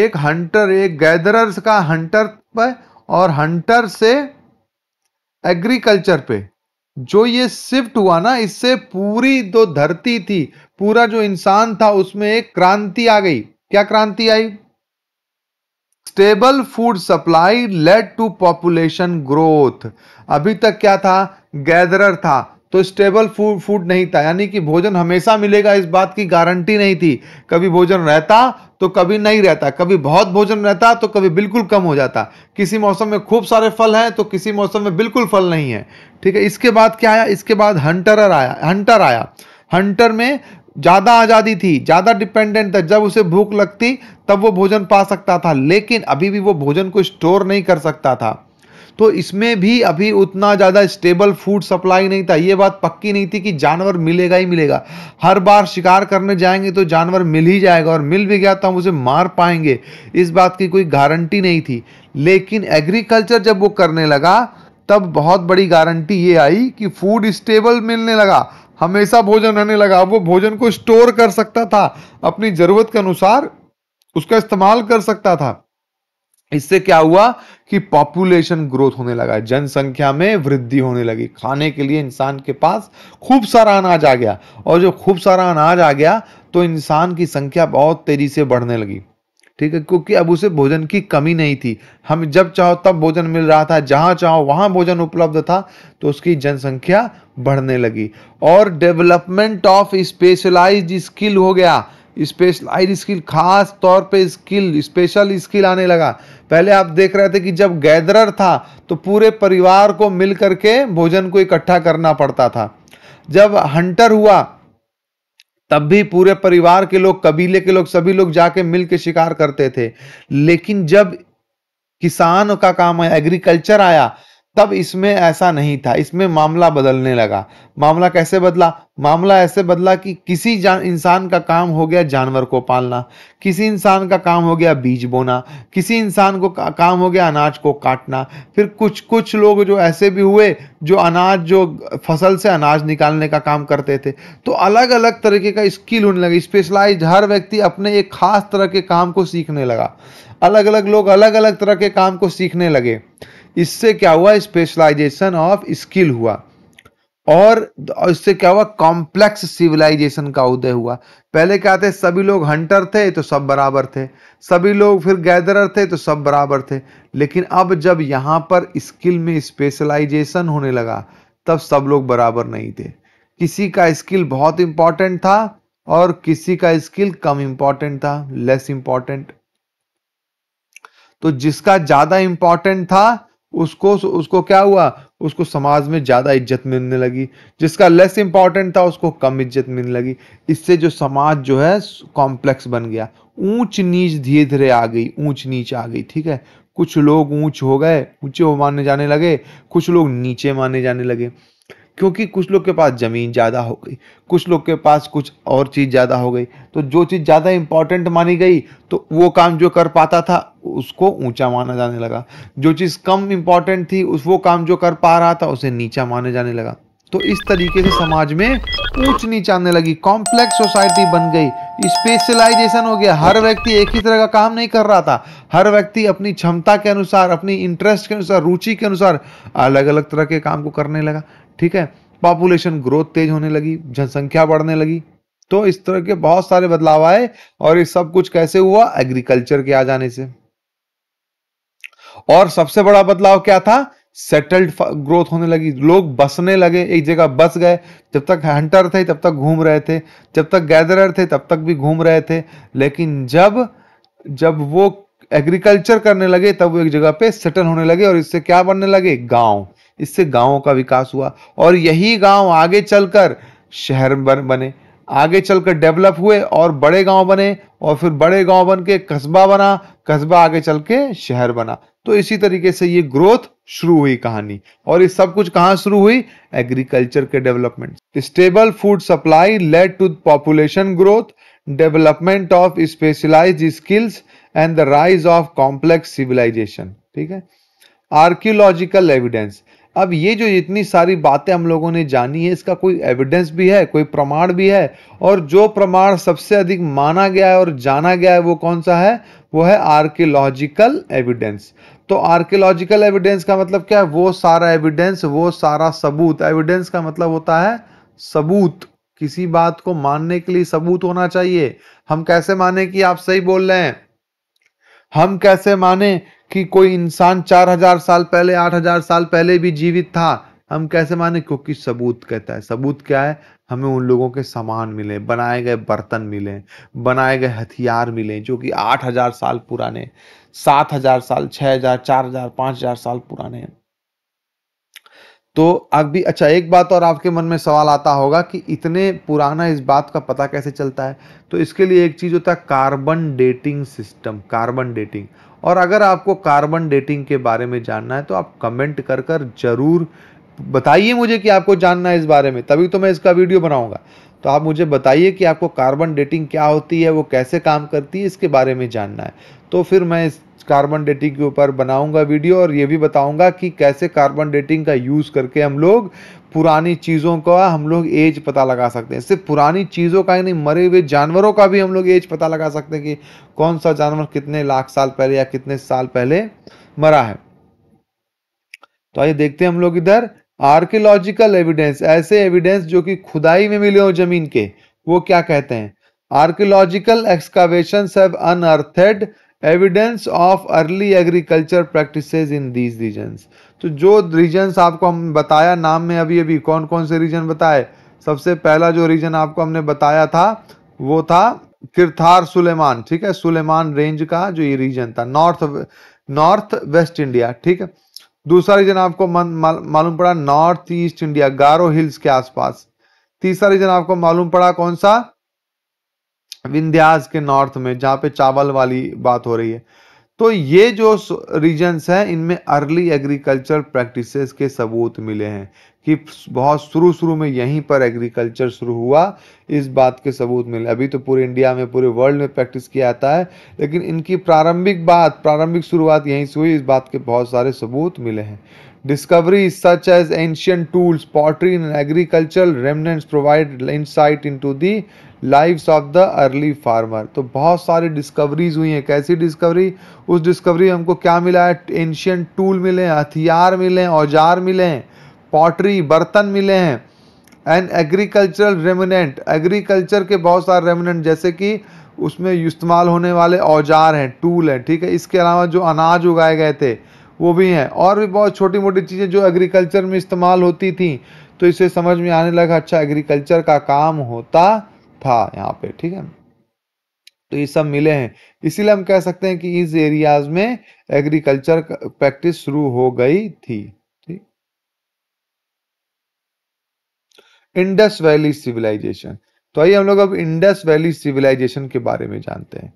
एक हंटर एक गैदरर्स का हंटर पर और हंटर से एग्रीकल्चर पे जो ये शिफ्ट हुआ ना इससे पूरी जो धरती थी पूरा जो इंसान था उसमें एक क्रांति आ गई क्या क्रांति आई stable food supply led to population growth अभी तक क्या था गैदरर था तो स्टेबल फूड फूड नहीं था यानी कि भोजन हमेशा मिलेगा इस बात की गारंटी नहीं थी कभी भोजन रहता तो कभी नहीं रहता कभी बहुत भोजन रहता तो कभी बिल्कुल कम हो जाता किसी मौसम में खूब सारे फल हैं तो किसी मौसम में बिल्कुल फल नहीं है ठीक है इसके बाद क्या आया इसके बाद हंटर आया हंटर आया हंटर में ज़्यादा आज़ादी थी ज़्यादा डिपेंडेंट था जब उसे भूख लगती तब वो भोजन पा सकता था लेकिन अभी भी वो भोजन को स्टोर नहीं कर सकता था तो इसमें भी अभी उतना ज़्यादा स्टेबल फूड सप्लाई नहीं था ये बात पक्की नहीं थी कि जानवर मिलेगा ही मिलेगा हर बार शिकार करने जाएंगे तो जानवर मिल ही जाएगा और मिल भी गया तो हम उसे मार पाएंगे इस बात की कोई गारंटी नहीं थी लेकिन एग्रीकल्चर जब वो करने लगा तब बहुत बड़ी गारंटी ये आई कि फूड स्टेबल मिलने लगा हमेशा भोजन रहने लगा वो भोजन को स्टोर कर सकता था अपनी ज़रूरत के अनुसार उसका इस्तेमाल कर सकता था इससे क्या हुआ कि पॉपुलेशन ग्रोथ होने लगा जनसंख्या में वृद्धि होने लगी खाने के लिए इंसान के पास खूब सारा अनाज आ गया और जो खूब सारा अनाज आ गया तो इंसान की संख्या बहुत तेजी से बढ़ने लगी ठीक है क्योंकि अब उसे भोजन की कमी नहीं थी हम जब चाहो तब भोजन मिल रहा था जहाँ चाहो वहाँ भोजन उपलब्ध था तो उसकी जनसंख्या बढ़ने लगी और डेवलपमेंट ऑफ स्पेशलाइज्ड स्किल हो गया स्पेशलाइज स्किल खास तौर पे स्किल स्पेशल स्किल आने लगा पहले आप देख रहे थे कि जब गैदरर था तो पूरे परिवार को मिल करके भोजन को इकट्ठा करना पड़ता था जब हंटर हुआ तब भी पूरे परिवार के लोग कबीले के लोग सभी लोग जाके मिल के शिकार करते थे लेकिन जब किसान का काम आया एग्रीकल्चर आया तब इसमें ऐसा नहीं था इसमें मामला बदलने लगा मामला कैसे बदला मामला ऐसे बदला कि किसी इंसान का काम हो गया जानवर को पालना किसी इंसान का काम हो गया बीज बोना किसी इंसान को का, काम हो गया अनाज को काटना फिर कुछ कुछ लोग जो ऐसे भी हुए जो अनाज जो फसल से अनाज निकालने का काम करते थे तो अलग अलग तरीके का स्किल होने लगा स्पेशलाइज हर व्यक्ति अपने एक खास तरह के काम को सीखने लगा अलग अलग लोग अलग अलग तरह के काम को सीखने लगे इससे क्या हुआ स्पेशलाइजेशन ऑफ स्किल हुआ और इससे क्या हुआ कॉम्प्लेक्स सिविलाइजेशन का उदय हुआ पहले क्या थे सभी लोग हंटर थे तो सब बराबर थे सभी लोग फिर गैदरर थे तो सब बराबर थे लेकिन अब जब यहाँ पर स्किल में स्पेशलाइजेशन होने लगा तब सब लोग बराबर नहीं थे किसी का स्किल बहुत इंपॉर्टेंट था और किसी का स्किल कम इंपॉर्टेंट था लेस इंपॉर्टेंट तो जिसका ज़्यादा इंपॉर्टेंट था उसको उसको क्या हुआ उसको समाज में ज़्यादा इज्जत मिलने लगी जिसका लेस इंपॉर्टेंट था उसको कम इज्जत मिलने लगी इससे जो समाज जो है कॉम्प्लेक्स बन गया ऊंच नीच धीरे धीरे आ गई ऊंच नीच आ गई ठीक है कुछ लोग ऊंच हो गए ऊंचे माने जाने लगे कुछ लोग नीचे माने जाने लगे क्योंकि कुछ लोग के पास ज़मीन ज़्यादा हो गई कुछ लोग के पास कुछ और चीज़ ज़्यादा हो गई तो जो चीज़ ज़्यादा इम्पॉर्टेंट मानी गई तो वो काम जो कर पाता था उसको ऊंचा माना जाने लगा जो चीज़ कम इम्पॉर्टेंट थी उस वो काम जो कर पा रहा था उसे नीचा माने जाने लगा तो इस तरीके से समाज में ऊंच नीच आने लगी कॉम्प्लेक्स सोसाइटी बन गई स्पेशलाइजेशन हो गया हर व्यक्ति एक ही तरह का काम नहीं कर रहा था हर व्यक्ति अपनी क्षमता के अनुसार अपनी इंटरेस्ट के अनुसार रुचि के अनुसार अलग अलग तरह के काम को करने लगा ठीक है पॉपुलेशन ग्रोथ तेज होने लगी जनसंख्या बढ़ने लगी तो इस तरह के बहुत सारे बदलाव आए और ये सब कुछ कैसे हुआ एग्रीकल्चर के आ जाने से और सबसे बड़ा बदलाव क्या था सेटल्ड ग्रोथ होने लगी लोग बसने लगे एक जगह बस गए जब तक हंटर थे तब तक घूम रहे थे जब तक गैदरर थे तब तक भी घूम रहे थे लेकिन जब जब वो एग्रीकल्चर करने लगे तब वो एक जगह पे सेटल होने लगे और इससे क्या बनने लगे गांव इससे गांवों का विकास हुआ और यही गांव आगे चलकर शहर बने आगे चलकर डेवलप हुए और बड़े गांव बने और फिर बड़े गांव बन के कस्बा बना कस्बा आगे चल के शहर बना तो इसी तरीके से ये ग्रोथ शुरू हुई कहानी और ये सब कुछ कहाँ शुरू हुई एग्रीकल्चर के development stable food supply led to population growth development of specialise skills and the rise of complex civilisation ठीक है आर्कियोलॉजिकल एविडेंस अब ये जो इतनी सारी बातें हम लोगों ने जानी है इसका कोई एविडेंस भी है कोई प्रमाण भी है और जो प्रमाण सबसे अधिक माना गया है और जाना गया है वो कौन सा है वो है आर्कियोलॉजिकल एविडेंस तो आर्कियोलॉजिकल एविडेंस का मतलब क्या है वो सारा एविडेंस वो सारा सबूत एविडेंस का मतलब होता है सबूत किसी बात को मानने के लिए सबूत होना चाहिए हम कैसे माने कि आप सही बोल रहे हैं हम कैसे माने कि कोई इंसान चार हजार साल पहले आठ हजार साल पहले भी जीवित था हम कैसे माने क्योंकि सबूत कहता है सबूत क्या है हमें उन लोगों के सामान मिले बनाए गए बर्तन मिले बनाए गए हथियार मिले जो कि आठ हजार साल पुराने सात हजार साल छह हजार चार हजार पांच हजार साल पुराने तो अब भी अच्छा एक बात और आपके मन में सवाल आता होगा कि इतने पुराना इस बात का पता कैसे चलता है तो इसके लिए एक चीज़ होता है carbon dating system carbon dating और अगर आपको कार्बन डेटिंग के बारे में जानना है तो आप कमेंट कर कर ज़रूर बताइए मुझे कि आपको जानना है इस बारे में तभी तो मैं इसका वीडियो बनाऊंगा तो आप मुझे बताइए कि आपको कार्बन डेटिंग क्या होती है वो कैसे काम करती है इसके बारे में जानना है तो फिर मैं इस कार्बन डेटिंग के ऊपर बनाऊंगा वीडियो और ये भी बताऊंगा कि कैसे कार्बन डेटिंग का यूज़ करके हम लोग पुरानी चीज़ों का हम लोग एज पता लगा सकते हैं सिर्फ पुरानी चीज़ों का ही नहीं मरे हुए जानवरों का भी हम लोग एज पता लगा सकते हैं कि कौन सा जानवर कितने लाख साल पहले या कितने साल पहले मरा है तो आइए देखते हैं हम लोग इधर आर्कियोलॉजिकल एविडेंस ऐसे एविडेंस जो कि खुदाई में मिले हो जमीन के वो क्या कहते हैं archaeological excavation have unearthed evidence of early agriculture practice in these regions तो जो रीजन्स आपको हम बताया नाम में अभी अभी कौन कौन से रीजन बताए सबसे पहला जो रीजन आपको हमने बताया था वो था किरथार सुलेमान ठीक है सुलेमान रेंज का जो ये रीजन था नॉर्थ नॉर्थ वेस्ट इंडिया ठीक है दूसरा रीजन आपको मालूम पड़ा north east India Garo hills के आसपास तीसरा रीजन आपको मालूम पड़ा कौन सा विंध्यास के नॉर्थ में जहाँ पे चावल वाली बात हो रही है तो ये जो रीजन्स हैं इनमें अर्ली एग्रीकल्चर प्रैक्टिसेस के सबूत मिले हैं कि बहुत शुरू शुरू में यहीं पर एग्रीकल्चर शुरू हुआ इस बात के सबूत मिले अभी तो पूरे इंडिया में पूरे वर्ल्ड में प्रैक्टिस किया जाता है लेकिन इनकी प्रारंभिक बात प्रारंभिक शुरुआत यहीं से हुई इस बात के बहुत सारे सबूत मिले हैं Discoveries such as ancient tools, pottery, and agricultural remnants provide insight into the lives of the early farmer तो बहुत सारी डिस्कवरीज हुई हैं कैसी डिस्कवरी उस डिस्कवरी हमको क्या मिला है एंशियंट टूल मिले हैं हथियार मिले हैं औजार मिले हैं पॉटरी बर्तन मिले हैं एंड एग्रीकल्चरल रेमिनेंट एग्रीकल्चर के बहुत सारे रेमिनेंट जैसे कि उसमें इस्तेमाल होने वाले औजार हैं टूल हैं ठीक है इसके अलावा जो अनाज उगाए गए थे वो भी हैं और भी बहुत छोटी मोटी चीज़ें जो एग्रीकल्चर में इस्तेमाल होती थी तो इसे समझ में आने लगा अच्छा एग्रीकल्चर का काम होता था यहाँ पे ठीक है तो ये सब मिले हैं इसीलिए हम कह सकते हैं कि इस एरियाज में एग्रीकल्चर प्रैक्टिस शुरू हो गई थी ठीक इंडस वैली सिविलाइजेशन तो आइए हम लोग अब इंडस वैली सिविलाइजेशन के बारे में जानते हैं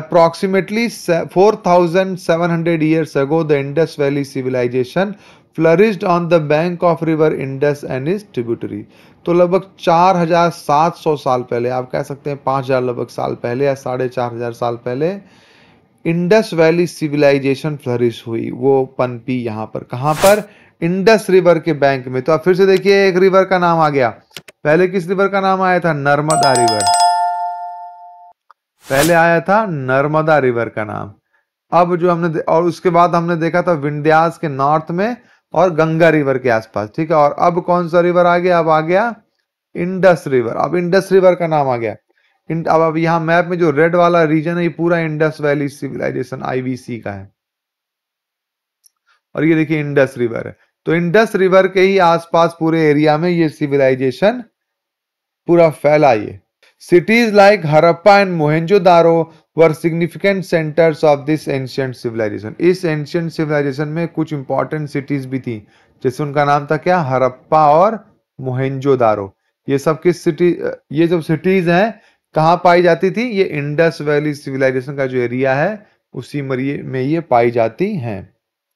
approximately 4,700 years ago the Indus valley civilization flourished on the bank of river Indus and its tributary तो लगभग 4,700 साल पहले आप कह सकते हैं 5,000 लगभग साल पहले या साढ़े चार हजार साल पहले इंडस वैली सिविलाइजेशन फ्लरिश हुई वो पनपी यहां पर कहां पर इंडस रिवर के बैंक में तो आप फिर से देखिए एक रिवर का नाम आ गया पहले किस रिवर का नाम आया था नर्मदा रिवर पहले आया था नर्मदा रिवर का नाम अब जो हमने और उसके बाद हमने देखा था विंध्यास के नॉर्थ में और गंगा रिवर के आसपास ठीक है और अब कौन सा रिवर आ गया अब आ गया इंडस रिवर अब इंडस रिवर का नाम आ गया अब अब यहां मैप में जो रेड वाला रीजन है ये पूरा इंडस वैली सिविलाइजेशन आईवीसी का है और ये देखिए इंडस रिवर है तो इंडस रिवर के ही आसपास पूरे एरिया में ये सिविलाइजेशन पूरा फैला ये cities like Harappa and Mohenjodaro were significant centres of this ancient civilization इस एंशियंट सिविलाइजेशन में कुछ इंपॉर्टेंट सिटीज भी थी जैसे उनका नाम था क्या हरप्पा और मोहनजोदारो ये सब किस सिटी ये जब सिटीज हैं कहाँ पाई जाती थी ये इंडस वैली सिविलाइजेशन का जो एरिया है उसी में ये पाई जाती हैं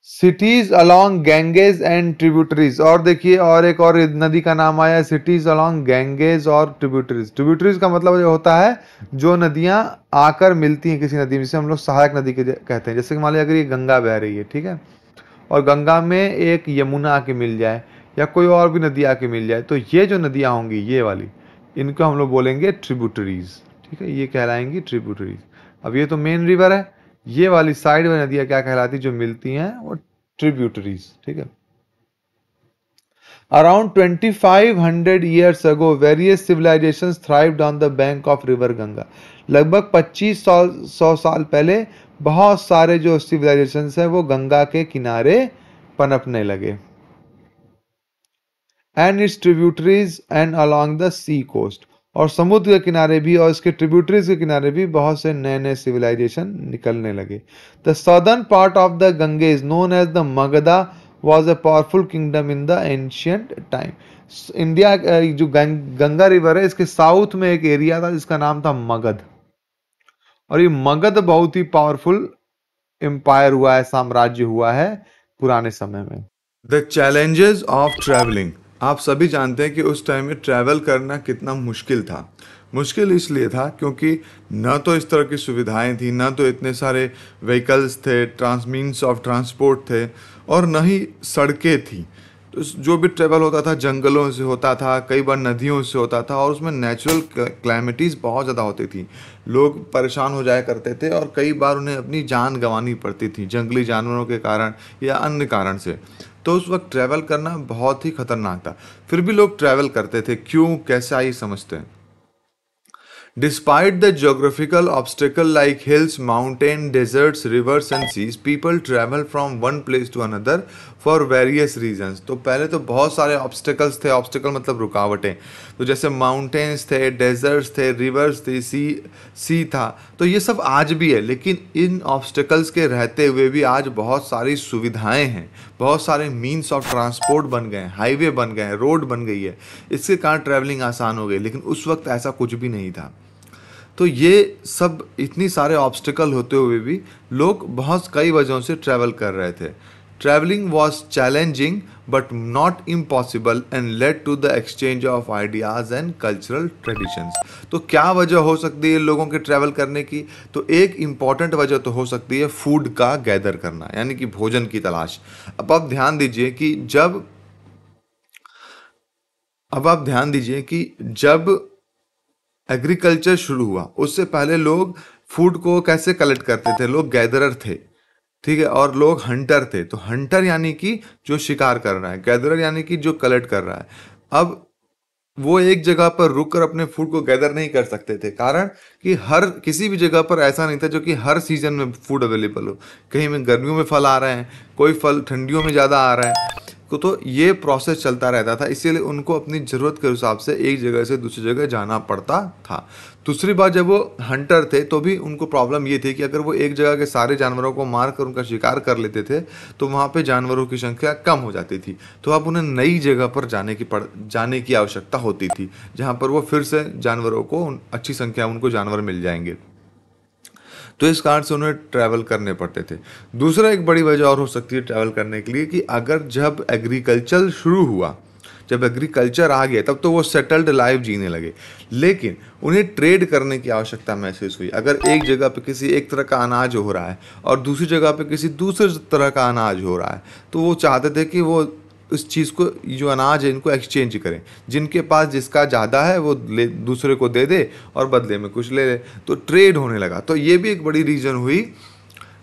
cities along Ganges and tributaries और देखिए और एक और नदी का नाम आया सिटीज अलोंग गैंगेज और ट्रिब्यूटरीज ट्रिब्यूटरीज का मतलब होता है जो नदियां आकर मिलती हैं किसी नदी में जिसे हम लोग सहायक नदी के कहते हैं जैसे कि मान लिया अगर ये गंगा बह रही है ठीक है और गंगा में एक यमुना आके मिल जाए या कोई और भी नदी आके मिल जाए तो ये जो नदियाँ होंगी ये वाली इनको हम लोग बोलेंगे ट्रिब्यूटरीज ठीक है ये कहलाएंगी ट्रिब्यूटरीज अब ये तो मेन रिवर है ये वाली साइड में नदियां क्या कहलाती जो मिलती हैं वो ट्रिब्यूटरीज ठीक है five 2500 years ago various civilizations thrived on the bank of river Ganga लगभग 2500 सौ सौ साल पहले बहुत सारे जो सिविलाइजेशन हैं वो गंगा के किनारे पनपने लगे and its tributaries and along the sea coast और समुद्र के किनारे भी और इसके ट्रिब्यूटरीज के किनारे भी बहुत से नए नए सिविलाइजेशन निकलने लगे the southern part of the Ganges is known as the Magadha was a powerful kingdom in the ancient time India जो गंगा रिवर है इसके साउथ में एक एरिया था जिसका नाम था मगध और ये मगध बहुत ही पावरफुल एम्पायर हुआ है साम्राज्य हुआ है पुराने समय में द चैलेंजेस ऑफ ट्रेवलिंग आप सभी जानते हैं कि उस टाइम में ट्रैवल करना कितना मुश्किल था मुश्किल इसलिए था क्योंकि न तो इस तरह की सुविधाएं थी न तो इतने सारे व्हीकल्स थे ट्रांसमीन्स ऑफ ट्रांसपोर्ट थे और न ही सड़कें थी तो जो भी ट्रैवल होता था जंगलों से होता था कई बार नदियों से होता था और उसमें नेचुरल क्लाइमेटीज़ बहुत ज़्यादा होती थी लोग परेशान हो जाया करते थे और कई बार उन्हें अपनी जान गंवानी पड़ती थी जंगली जानवरों के कारण या अन्य कारण से तो उस वक्त ट्रैवल करना बहुत ही खतरनाक था फिर भी लोग ट्रैवल करते थे क्यों कैसे आई समझते हैं despite the geographical obstacle like hills mountain desert rivers and seas people travel from one place to another for various reasons. तो पहले तो बहुत सारे ऑब्स्टिकल्स थे ऑब्स्टिकल मतलब रुकावटें तो जैसे माउंटेन्स थे डेजर्ट्स थे रिवर्स थे सी सी था तो ये सब आज भी है लेकिन इन ऑब्स्टिकल्स के रहते हुए भी आज बहुत सारी सुविधाएं हैं बहुत सारे मीन्स ऑफ ट्रांसपोर्ट बन गए हैं हाईवे बन गए हैं रोड बन गई है इसके कारण ट्रैवलिंग आसान हो गई लेकिन उस वक्त ऐसा कुछ भी नहीं था तो ये सब इतनी सारे ऑब्स्टिकल होते हुए भी लोग बहुत कई वजहों से ट्रैवल कर रहे थे travelling was challenging but not impossible and led to the exchange of ideas and cultural traditions. तो क्या वजह हो सकती है लोगों के ट्रैवल करने की तो एक इंपॉर्टेंट वजह तो हो सकती है फूड का गैदर करना यानी कि भोजन की तलाश अब आप ध्यान दीजिए कि जब अब आप ध्यान दीजिए कि जब एग्रीकल्चर शुरू हुआ उससे पहले लोग फूड को कैसे कलेक्ट करते थे लोग गैदरर थे ठीक है और लोग हंटर थे तो हंटर यानी कि जो शिकार कर रहा है गैदरर यानी कि जो कलेक्ट कर रहा है अब वो एक जगह पर रुक कर अपने फूड को गैदर नहीं कर सकते थे कारण कि हर किसी भी जगह पर ऐसा नहीं था जो कि हर सीजन में फूड अवेलेबल हो कहीं में गर्मियों में फल आ रहे हैं कोई फल ठंडियों में ज़्यादा आ रहा है तो ये प्रोसेस चलता रहता था इसीलिए उनको अपनी ज़रूरत के हिसाब से एक जगह से दूसरी जगह जाना पड़ता था दूसरी बात जब वो हंटर थे तो भी उनको प्रॉब्लम ये थी कि अगर वो एक जगह के सारे जानवरों को मार कर उनका शिकार कर लेते थे तो वहाँ पे जानवरों की संख्या कम हो जाती थी तो अब उन्हें नई जगह पर जाने की पड़ जाने की आवश्यकता होती थी जहाँ पर वो फिर से जानवरों को अच्छी संख्या उनको जानवर मिल जाएंगे तो इस कारण से उन्हें ट्रैवल करने पड़ते थे दूसरा एक बड़ी वजह और हो सकती है ट्रैवल करने के लिए कि अगर जब एग्रीकल्चर शुरू हुआ जब एग्रीकल्चर आ गया तब तो वो सेटल्ड लाइफ जीने लगे लेकिन उन्हें ट्रेड करने की आवश्यकता महसूस हुई अगर एक जगह पे किसी एक तरह का अनाज हो रहा है और दूसरी जगह पे किसी दूसरे तरह का अनाज हो रहा है तो वो चाहते थे कि वो इस चीज़ को जो अनाज है इनको एक्सचेंज करें जिनके पास जिसका ज़्यादा है वो ले दूसरे को दे दे और बदले में कुछ ले ले तो ट्रेड होने लगा तो ये भी एक बड़ी रीज़न हुई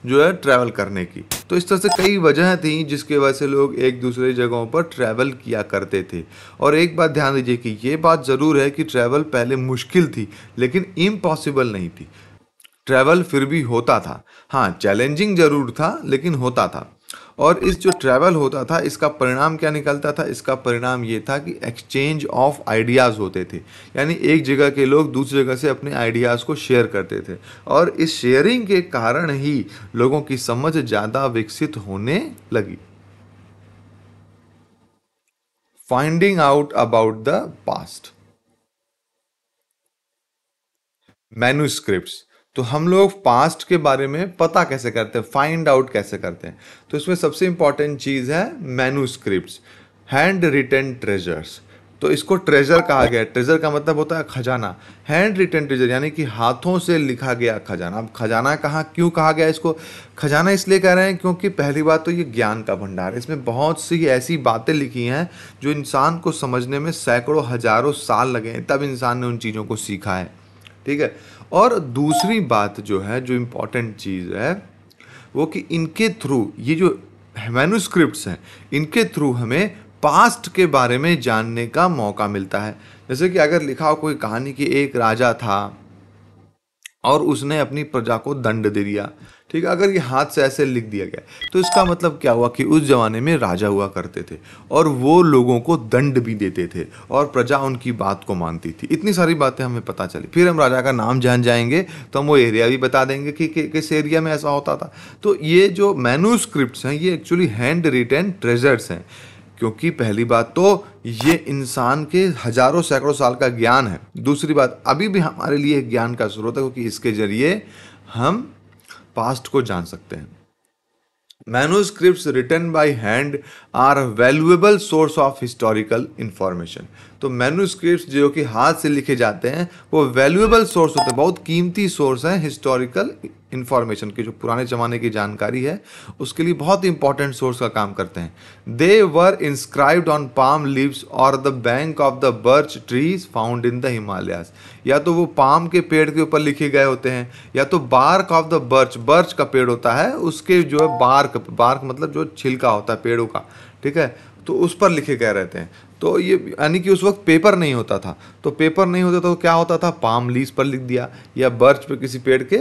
जो है ट्रैवल करने की तो इस तरह से कई वजह थी जिसके वजह से लोग एक दूसरे जगहों पर ट्रैवल किया करते थे और एक बात ध्यान दीजिए कि ये बात ज़रूर है कि ट्रैवल पहले मुश्किल थी लेकिन इम्पॉसिबल नहीं थी ट्रैवल फिर भी होता था हाँ चैलेंजिंग ज़रूर था लेकिन होता था और इस जो ट्रैवल होता था इसका परिणाम क्या निकलता था इसका परिणाम ये था कि एक्सचेंज ऑफ आइडियाज़ होते थे यानी एक जगह के लोग दूसरी जगह से अपने आइडियाज़ को शेयर करते थे और इस शेयरिंग के कारण ही लोगों की समझ ज़्यादा विकसित होने लगी finding out about the past manuscripts तो हम लोग पास्ट के बारे में पता कैसे करते हैं फाइंड आउट कैसे करते हैं तो इसमें सबसे इंपॉर्टेंट चीज़ है मैनूस्क्रिप्ट हैंड रिटन ट्रेजर्स तो इसको ट्रेजर कहा गया ट्रेजर का मतलब होता है खजाना हैंड रिटन ट्रेजर यानी कि हाथों से लिखा गया खजाना अब खजाना कहाँ क्यों कहा गया इसको खजाना इसलिए कह रहे हैं क्योंकि पहली बात तो ये ज्ञान का भंडार है इसमें बहुत सी ऐसी बातें लिखी हैं जो इंसान को समझने में सैकड़ों हजारों साल लगे हैं तब इंसान ने उन चीज़ों को सीखा है ठीक है और दूसरी बात जो है जो इम्पोर्टेंट चीज़ है वो कि इनके थ्रू ये जो मैनुस्क्रिप्ट हैं इनके थ्रू हमें पास्ट के बारे में जानने का मौका मिलता है जैसे कि अगर लिखा हो कोई कहानी कि एक राजा था और उसने अपनी प्रजा को दंड दे दिया ठीक है अगर ये हाथ से ऐसे लिख दिया गया तो इसका मतलब क्या हुआ कि उस ज़माने में राजा हुआ करते थे और वो लोगों को दंड भी देते थे और प्रजा उनकी बात को मानती थी इतनी सारी बातें हमें पता चली फिर हम राजा का नाम जान जाएंगे तो हम वो एरिया भी बता देंगे कि, किस एरिया में ऐसा होता था तो ये जो मैनूस्क्रिप्ट हैं ये एक्चुअली हैंड रिटर्न ट्रेजर्स हैं क्योंकि पहली बात तो ये इंसान के हजारों सैकड़ों साल का ज्ञान है दूसरी बात अभी भी हमारे लिए ज्ञान का स्रोत है क्योंकि इसके जरिए हम पास्ट को जान सकते हैं manuscript written by hand are valuable source of historical information तो मैन्यूस्क्रिप्ट जो कि हाथ से लिखे जाते हैं वो वैल्यूएबल सोर्स होते हैं बहुत कीमती सोर्स हैं हिस्टोरिकल इंफॉर्मेशन की जो पुराने ज़माने की जानकारी है उसके लिए बहुत इंपॉर्टेंट सोर्स का काम करते हैं they were inscribed on palm leaves और the bank of the birch trees found in the Himalayas या तो वो पाम के पेड़ के ऊपर लिखे गए होते हैं या तो bark of the birch birch का पेड़ होता है उसके जो है बार्क बार्क मतलब जो छिलका होता है पेड़ों का ठीक है तो उस पर लिखे गए रहते हैं तो ये यानी कि उस वक्त पेपर नहीं होता था तो पेपर नहीं होता तो क्या होता था पाम लीज पर लिख दिया या बर्च पर किसी पेड़ के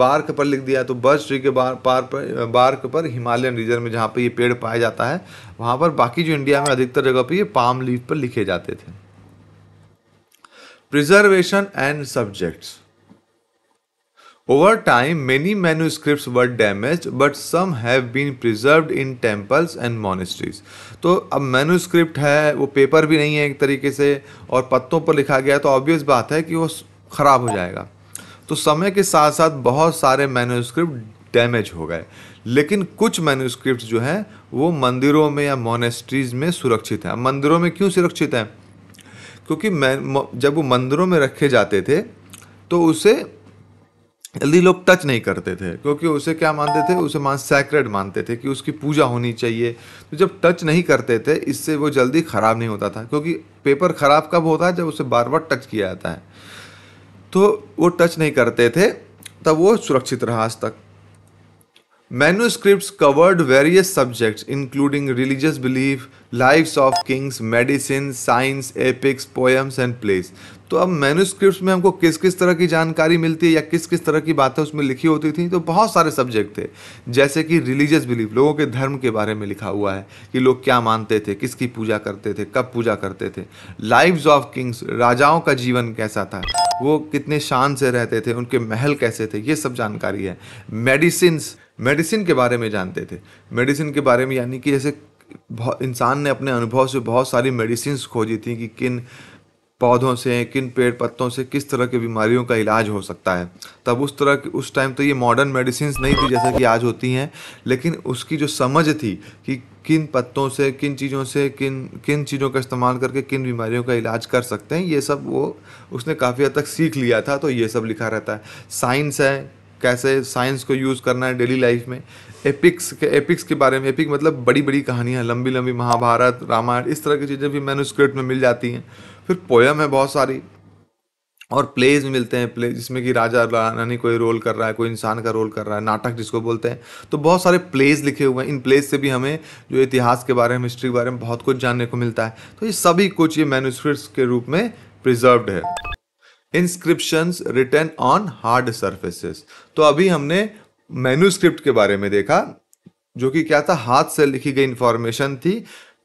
बार्क पर लिख दिया तो बर्च ट्री के बार पार पर बार्क पर हिमालयन रीजन में जहाँ पर ये पेड़ पाया जाता है वहाँ पर बाकी जो इंडिया में अधिकतर जगह पर ये पाम लीज पर लिखे जाते थे preservation and subjects Over time, many manuscripts were damaged, but some have been preserved in temples and monasteries. तो अब manuscript है वो पेपर भी नहीं है एक तरीके से और पत्तों पर लिखा गया तो ऑब्वियस बात है कि वो ख़राब हो जाएगा तो समय के साथ साथ बहुत सारे मैन्यूस्क्रिप्ट डैमेज हो गए लेकिन कुछ मैन्यूस्क्रिप्ट जो हैं वो मंदिरों में या मोनेस्ट्रीज़ में सुरक्षित हैं मंदिरों में क्यों सुरक्षित हैं क्योंकि जब वो मंदिरों में रखे जाते थे तो उसे जल्दी लोग टच नहीं करते थे क्योंकि उसे क्या मानते थे उसे मान सैक्रेड मानते थे कि उसकी पूजा होनी चाहिए तो जब टच नहीं करते थे इससे वो जल्दी ख़राब नहीं होता था क्योंकि पेपर ख़राब कब होता है जब उसे बार बार टच किया जाता है तो वो टच नहीं करते थे तब वो सुरक्षित रहा आज तक Manuscripts covered various subjects including religious belief, lives of kings, medicine, science, epics, poems and plays. तो अब मैनुस्क्रिप्ट में हमको किस किस तरह की जानकारी मिलती है या किस किस तरह की बातें उसमें लिखी होती थी तो बहुत सारे सब्जेक्ट थे जैसे कि रिलीजियस बिलीफ लोगों के धर्म के बारे में लिखा हुआ है कि लोग क्या मानते थे किसकी पूजा करते थे कब पूजा करते थे लाइव्स ऑफ किंग्स राजाओं का जीवन कैसा था वो कितने शान से रहते थे उनके महल कैसे थे ये सब जानकारी है मेडिसिन मेडिसिन के बारे में जानते थे मेडिसिन के बारे में यानी कि जैसे इंसान ने अपने अनुभव से बहुत सारी मेडिसिन खोजी थी कि किन पौधों से किन पेड़ पत्तों से किस तरह की बीमारियों का इलाज हो सकता है तब उस तरह की उस टाइम तो ये मॉडर्न मेडिसिन नहीं थी जैसा कि आज होती हैं लेकिन उसकी जो समझ थी कि किन पत्तों से किन चीज़ों से किन किन चीज़ों का इस्तेमाल करके किन बीमारियों का इलाज कर सकते हैं ये सब वो उसने काफ़ी हद तक सीख लिया था तो ये सब लिखा रहता है साइंस है कैसे साइंस को यूज़ करना है डेली लाइफ में एपिक्स के एपिक्स के बारे में एपिक मतलब बड़ी बड़ी कहानियाँ लंबी लंबी महाभारत रामायण इस तरह की चीज़ें भी मैनुस्क्रिप्ट में मिल जाती हैं फिर पोयम है बहुत सारी और प्लेज भी मिलते हैं प्ले जिसमें कि राजा रानी कोई रोल कर रहा है कोई इंसान का रोल कर रहा है नाटक जिसको बोलते हैं तो बहुत सारे प्लेज लिखे हुए हैं इन प्लेज से भी हमें जो इतिहास के बारे में हिस्ट्री के बारे में बहुत कुछ जानने को मिलता है तो ये सभी कुछ ये मैनुस्क्रिप्ट के रूप में प्रिजर्व्ड है inscription written on hard surfaces तो अभी हमने मेन्यूस्क्रिप्ट के बारे में देखा जो कि क्या था हाथ से लिखी गई इंफॉर्मेशन थी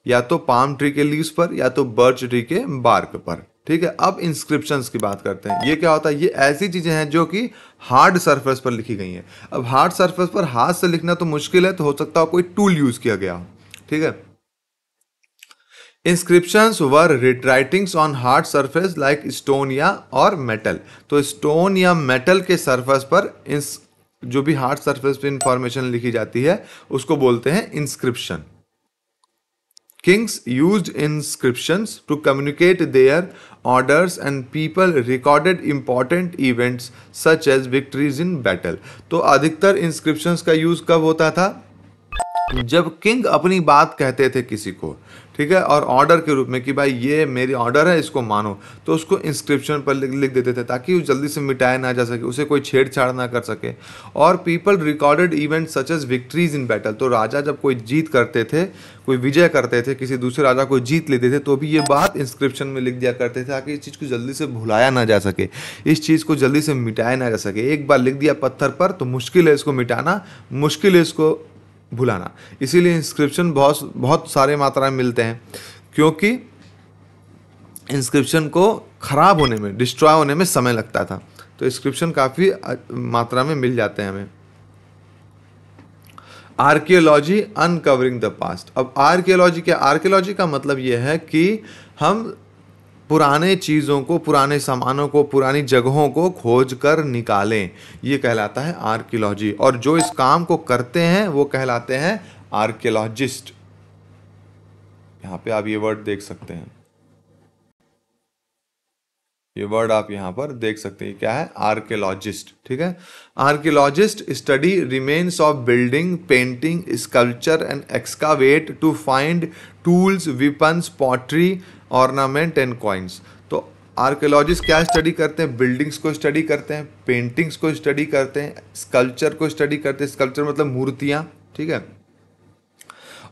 या तो पाम ट्री के लीव्स पर या तो बर्च ट्री के बार्क पर ठीक है अब इंस्क्रिप्शंस की बात करते हैं ये क्या होता है ये ऐसी चीज़ें हैं जो कि हार्ड सरफेस पर लिखी गई हैं अब हार्ड सरफेस पर हाथ से लिखना तो मुश्किल है तो हो सकता हो कोई टूल यूज़ किया गया हो ठीक है inscription were writings on hard surface like stone या और मेटल तो स्टोन या मेटल के सरफेस पर इंस जो भी हार्ड सरफेस पे इंफॉर्मेशन लिखी जाती है उसको बोलते हैं inscription kings use inscription to communicate their orders and people recorded important events such as victories in battle तो अधिकतर इंस्क्रिप्शन का यूज कब होता था जब किंग अपनी बात कहते थे किसी को ठीक है और ऑर्डर के रूप में कि भाई ये मेरी ऑर्डर है इसको मानो तो उसको इंस्क्रिप्शन पर लिख देते थे ताकि जल्दी से मिटाया ना जा सके उसे कोई छेड़छाड़ ना कर सके और people recorded event such as victories in battle तो राजा जब कोई जीत करते थे कोई विजय करते थे किसी दूसरे राजा को जीत लेते थे तो भी ये बात इंस्क्रिप्शन में लिख दिया करते थे ताकि इस चीज़ को जल्दी से भुलाया ना जा सके इस चीज़ को जल्दी से मिटाया ना जा सके एक बार लिख दिया पत्थर पर तो मुश्किल है इसको मिटाना मुश्किल है इसको भुलाना इसीलिए इंस्क्रिप्शन बहुत बहुत सारे मात्रा में मिलते हैं क्योंकि इंस्क्रिप्शन को ख़राब होने में डिस्ट्रॉय होने में समय लगता था तो इंस्क्रिप्शन काफ़ी मात्रा में मिल जाते हैं हमें आर्कियोलॉजी अनकवरिंग द पास्ट अब आर्कियोलॉजी क्या आर्कियोलॉजी का मतलब यह है कि हम पुराने चीज़ों को पुराने सामानों को पुरानी जगहों को खोज कर निकालें ये कहलाता है आर्कियोलॉजी और जो इस काम को करते हैं वो कहलाते हैं आर्कियोलॉजिस्ट यहाँ पे आप ये वर्ड देख सकते हैं ये वर्ड आप यहां पर देख सकते हैं क्या है आर्कियोलॉजिस्ट ठीक है archaeologist study remains of building painting sculpture and excavate to find tools weapons pottery ornament and coins तो आर्कियोलॉजिस्ट क्या स्टडी करते हैं बिल्डिंग्स को स्टडी करते हैं पेंटिंग्स को स्टडी करते हैं स्कल्पचर को स्टडी करते हैं स्कल्पचर मतलब मूर्तियाँ ठीक है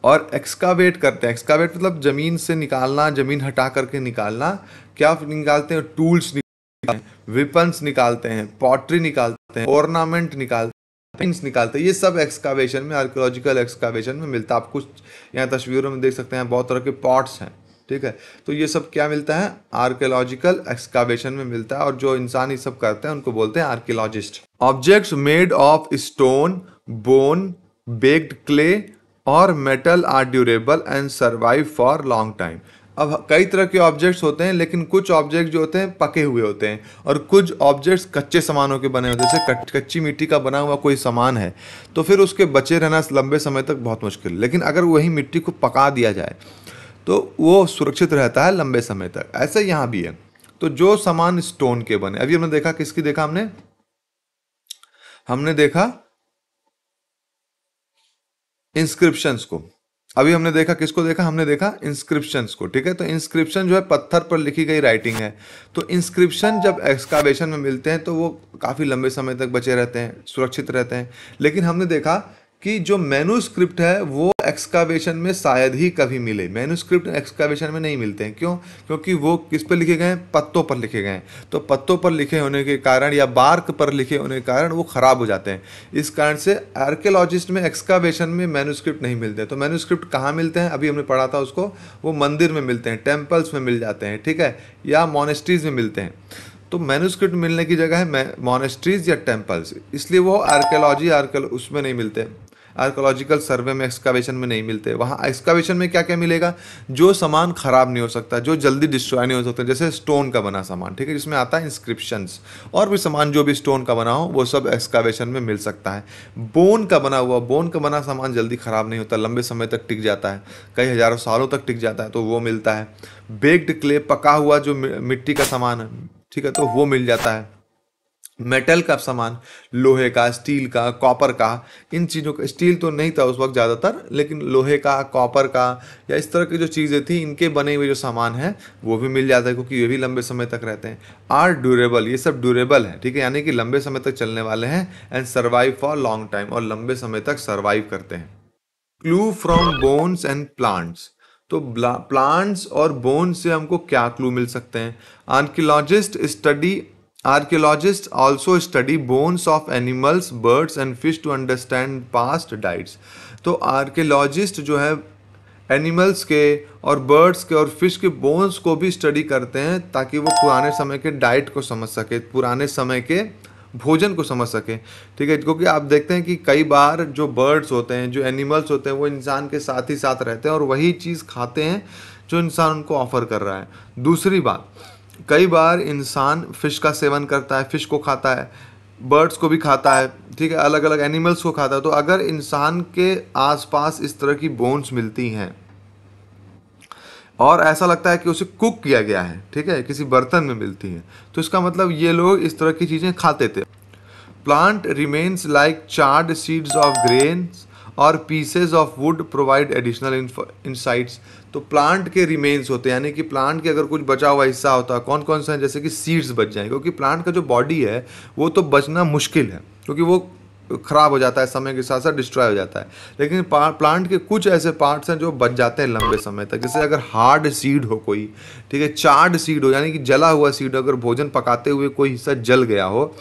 और एक्सकावेट करते हैं एक्सकावेट मतलब ज़मीन से निकालना ज़मीन हटा करके निकालना क्या निकालते हैं टूल्स निकालते हैं वेपन्स निकालते हैं पॉटरी निकालते हैं ऑर्नामेंट निकालते हैं पेंट्स निकालते हैं ये सब एक्सकावेशन में आर्कियोलॉजिकल एक्सकावेशन में मिलता है आप कुछ यहाँ तस्वीरों में देख सकते हैं बहुत तरह के पॉट्स हैं ठीक है तो ये सब क्या मिलता है आर्कियोलॉजिकल एक्सकावेशन में मिलता है और जो इंसान ये सब करते हैं उनको बोलते हैं archaeologist objects made of stone bone baked clay और metal are durable and survive for long time अब कई तरह के ऑब्जेक्ट्स होते हैं लेकिन कुछ ऑब्जेक्ट जो होते हैं पके हुए होते हैं और कुछ ऑब्जेक्ट्स कच्चे सामानों के बने होते हैं जैसे कच्ची मिट्टी का बना हुआ कोई सामान है तो फिर उसके बचे रहना लंबे समय तक बहुत मुश्किल लेकिन अगर वही मिट्टी को पका दिया जाए तो वो सुरक्षित रहता है लंबे समय तक ऐसे यहां भी है तो जो सामान स्टोन के बने अभी हमने देखा किसकी देखा हमने हमने देखा इंस्क्रिप्शंस को अभी हमने देखा किसको देखा हमने देखा इंस्क्रिप्शंस को ठीक है तो इंस्क्रिप्शन जो है पत्थर पर लिखी गई राइटिंग है तो इंस्क्रिप्शन जब एक्सकावेशन में मिलते हैं तो वो काफ़ी लंबे समय तक बचे रहते हैं सुरक्षित रहते हैं लेकिन हमने देखा कि जो मेनूस्क्रिप्ट है वो एक्सकावेशन में शायद ही कभी मिले मैनूस्क्रिप्ट एक्सकावेशन में नहीं मिलते हैं क्यों क्योंकि वो किस पर लिखे गए हैं पत्तों पर लिखे गए हैं तो पत्तों पर लिखे होने के कारण या बार्क पर लिखे होने के कारण वो ख़राब हो जाते हैं इस कारण से आर्कियोलॉजिस्ट में एक्सकावेशन में मेनूस्क्रिप्ट नहीं मिलते तो मैनूस्क्रिप्ट कहाँ मिलते हैं अभी हमने पढ़ा था उसको वो मंदिर में मिलते हैं टेम्पल्स में मिल जाते हैं ठीक है या मोनेस्ट्रीज़ में मिलते हैं तो मैनुस्क्रिप्ट मिलने की जगह है मोनेस्ट्रीज या टेम्पल्स इसलिए वो आर्कियोलॉजी आर्कियो उसमें नहीं मिलते आर्कोलॉजिकल सर्वे में एक्सकावेशन में नहीं मिलते वहाँ एक्सकावेशन में क्या क्या मिलेगा जो सामान ख़राब नहीं हो सकता जो जल्दी डिस्ट्रॉय नहीं हो सकता जैसे स्टोन का बना सामान ठीक है जिसमें आता है इंस्क्रिप्शन और भी सामान जो भी स्टोन का बना हो वो सब एक्सकावेशन में मिल सकता है बोन का बना हुआ बोन का बना सामान जल्दी ख़राब नहीं होता लंबे समय तक टिक जाता है कई हज़ारों सालों तक टिक जाता है तो वो मिलता है बेग्ड क्ले पका हुआ जो मिट्टी का सामान है ठीक है तो वो मिल जाता है मेटल का सामान लोहे का स्टील का कॉपर का इन चीज़ों का स्टील तो नहीं था उस वक्त ज़्यादातर लेकिन लोहे का कॉपर का या इस तरह की जो चीज़ें थी इनके बने हुए जो सामान हैं वो भी मिल जाता है क्योंकि ये भी लंबे समय तक रहते हैं आर ड्यूरेबल ये सब ड्यूरेबल है ठीक है यानी कि लंबे समय तक चलने वाले हैं and survive for long time और लंबे समय तक सर्वाइव करते हैं clue from bones and plants तो प्लांट्स और बोन्स से हमको क्या क्लू मिल सकते हैं archaeologist study Archaeologists also study bones of animals, birds and fish to understand past diets. तो आर्कियोलॉजिस्ट जो है एनिमल्स के और बर्ड्स के और फिश के बोन्स को भी स्टडी करते हैं ताकि वो पुराने समय के डाइट को समझ सके पुराने समय के भोजन को समझ सके ठीक है क्योंकि आप देखते हैं कि कई बार जो बर्ड्स होते हैं जो एनिमल्स होते हैं वो इंसान के साथ ही साथ रहते हैं और वही चीज़ खाते हैं जो इंसान उनको ऑफ़र कर रहा है दूसरी बात कई बार इंसान फ़िश का सेवन करता है फ़िश को खाता है बर्ड्स को भी खाता है ठीक है अलग अलग एनिमल्स को खाता है तो अगर इंसान के आसपास इस तरह की बोन्स मिलती हैं और ऐसा लगता है कि उसे कुक किया गया है ठीक है किसी बर्तन में मिलती है तो इसका मतलब ये लोग इस तरह की चीज़ें खाते थे plant remains like charred seeds of grains और pieces of wood provide additional insights तो प्लांट के रिमेन्स होते हैं यानी कि प्लांट के अगर कुछ बचा हुआ हिस्सा होता है कौन कौन सा है जैसे कि सीड्स बच जाएंगे क्योंकि प्लांट का जो बॉडी है वो तो बचना मुश्किल है क्योंकि वो ख़राब हो जाता है समय के साथ साथ डिस्ट्रॉय हो जाता है लेकिन प्लांट के कुछ ऐसे पार्ट्स हैं जो बच जाते हैं लंबे समय तक जैसे अगर हार्ड सीड हो कोई ठीक है चार्ड सीड हो यानी कि जला हुआ सीड अगर भोजन पकाते हुए कोई हिस्सा जल गया हो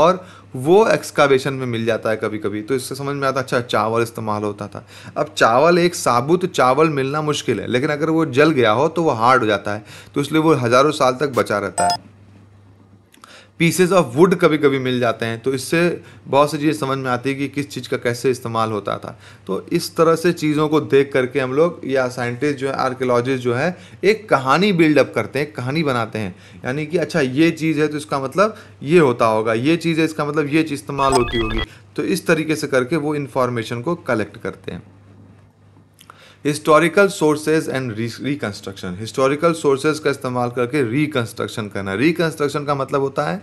और वो एक्सकावेशन में मिल जाता है कभी कभी तो इससे समझ में आता अच्छा चावल इस्तेमाल होता था अब चावल एक साबुत चावल मिलना मुश्किल है लेकिन अगर वो जल गया हो तो वो हार्ड हो जाता है तो इसलिए वो हज़ारों साल तक बचा रहता है पीसेज ऑफ वुड कभी कभी मिल जाते हैं तो इससे बहुत सी चीज़ें समझ में आती है कि किस चीज़ का कैसे इस्तेमाल होता था तो इस तरह से चीज़ों को देख करके हम लोग या साइंटिस्ट जो है आर्कियोलॉजिस्ट जो है एक कहानी बिल्डअप करते हैं कहानी बनाते हैं यानी कि अच्छा ये चीज़ है तो इसका मतलब ये होता होगा ये चीज़ है इसका मतलब ये चीज़ इस्तेमाल होती होगी तो इस तरीके से करके वो इन्फॉर्मेशन को कलेक्ट करते हैं historical sources and reconstruction historical sources का इस्तेमाल करके रिकन्स्ट्रक्शन करना रिकंस्ट्रक्शन का मतलब होता है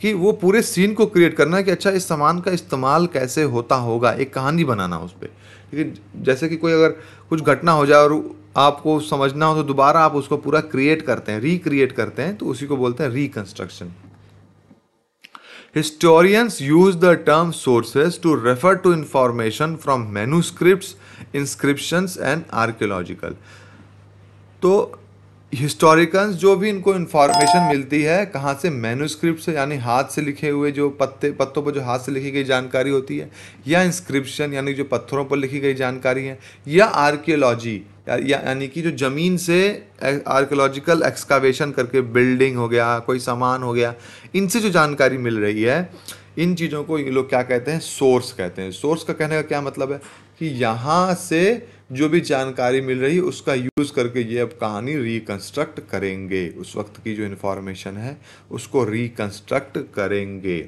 कि वो पूरे सीन को क्रिएट करना है कि अच्छा इस सामान का इस्तेमाल कैसे होता होगा एक कहानी बनाना उस पर लेकिन जैसे कि कोई अगर कुछ घटना हो जाए और आपको समझना हो तो दोबारा आप उसको पूरा क्रिएट करते हैं रिक्रिएट करते हैं तो उसी को बोलते हैं reconstruction historians use the term sources to refer to information from manuscript inscriptions and archaeological तो हिस्टोरिकल्स जो भी इनको इन्फॉर्मेशन मिलती है कहाँ से मैनुस्क्रिप्ट से यानी हाथ से लिखे हुए जो पत्ते पत्तों पर जो हाथ से लिखी गई जानकारी होती है या इंस्क्रिप्शन यानी जो पत्थरों पर लिखी गई जानकारी है या आर्कियोलॉजी यानी कि जो ज़मीन से आर्कियोलॉजिकल एक्सकावेशन करके बिल्डिंग हो गया कोई सामान हो गया इनसे जो जानकारी मिल रही है इन चीज़ों को ये लोग क्या कहते हैं सोर्स कहते हैं सोर्स का कहने का क्या मतलब है कि यहाँ से जो भी जानकारी मिल रही है उसका यूज़ करके ये अब कहानी रिकंस्ट्रक्ट करेंगे उस वक्त की जो इन्फॉर्मेशन है उसको रिकंस्ट्रक्ट करेंगे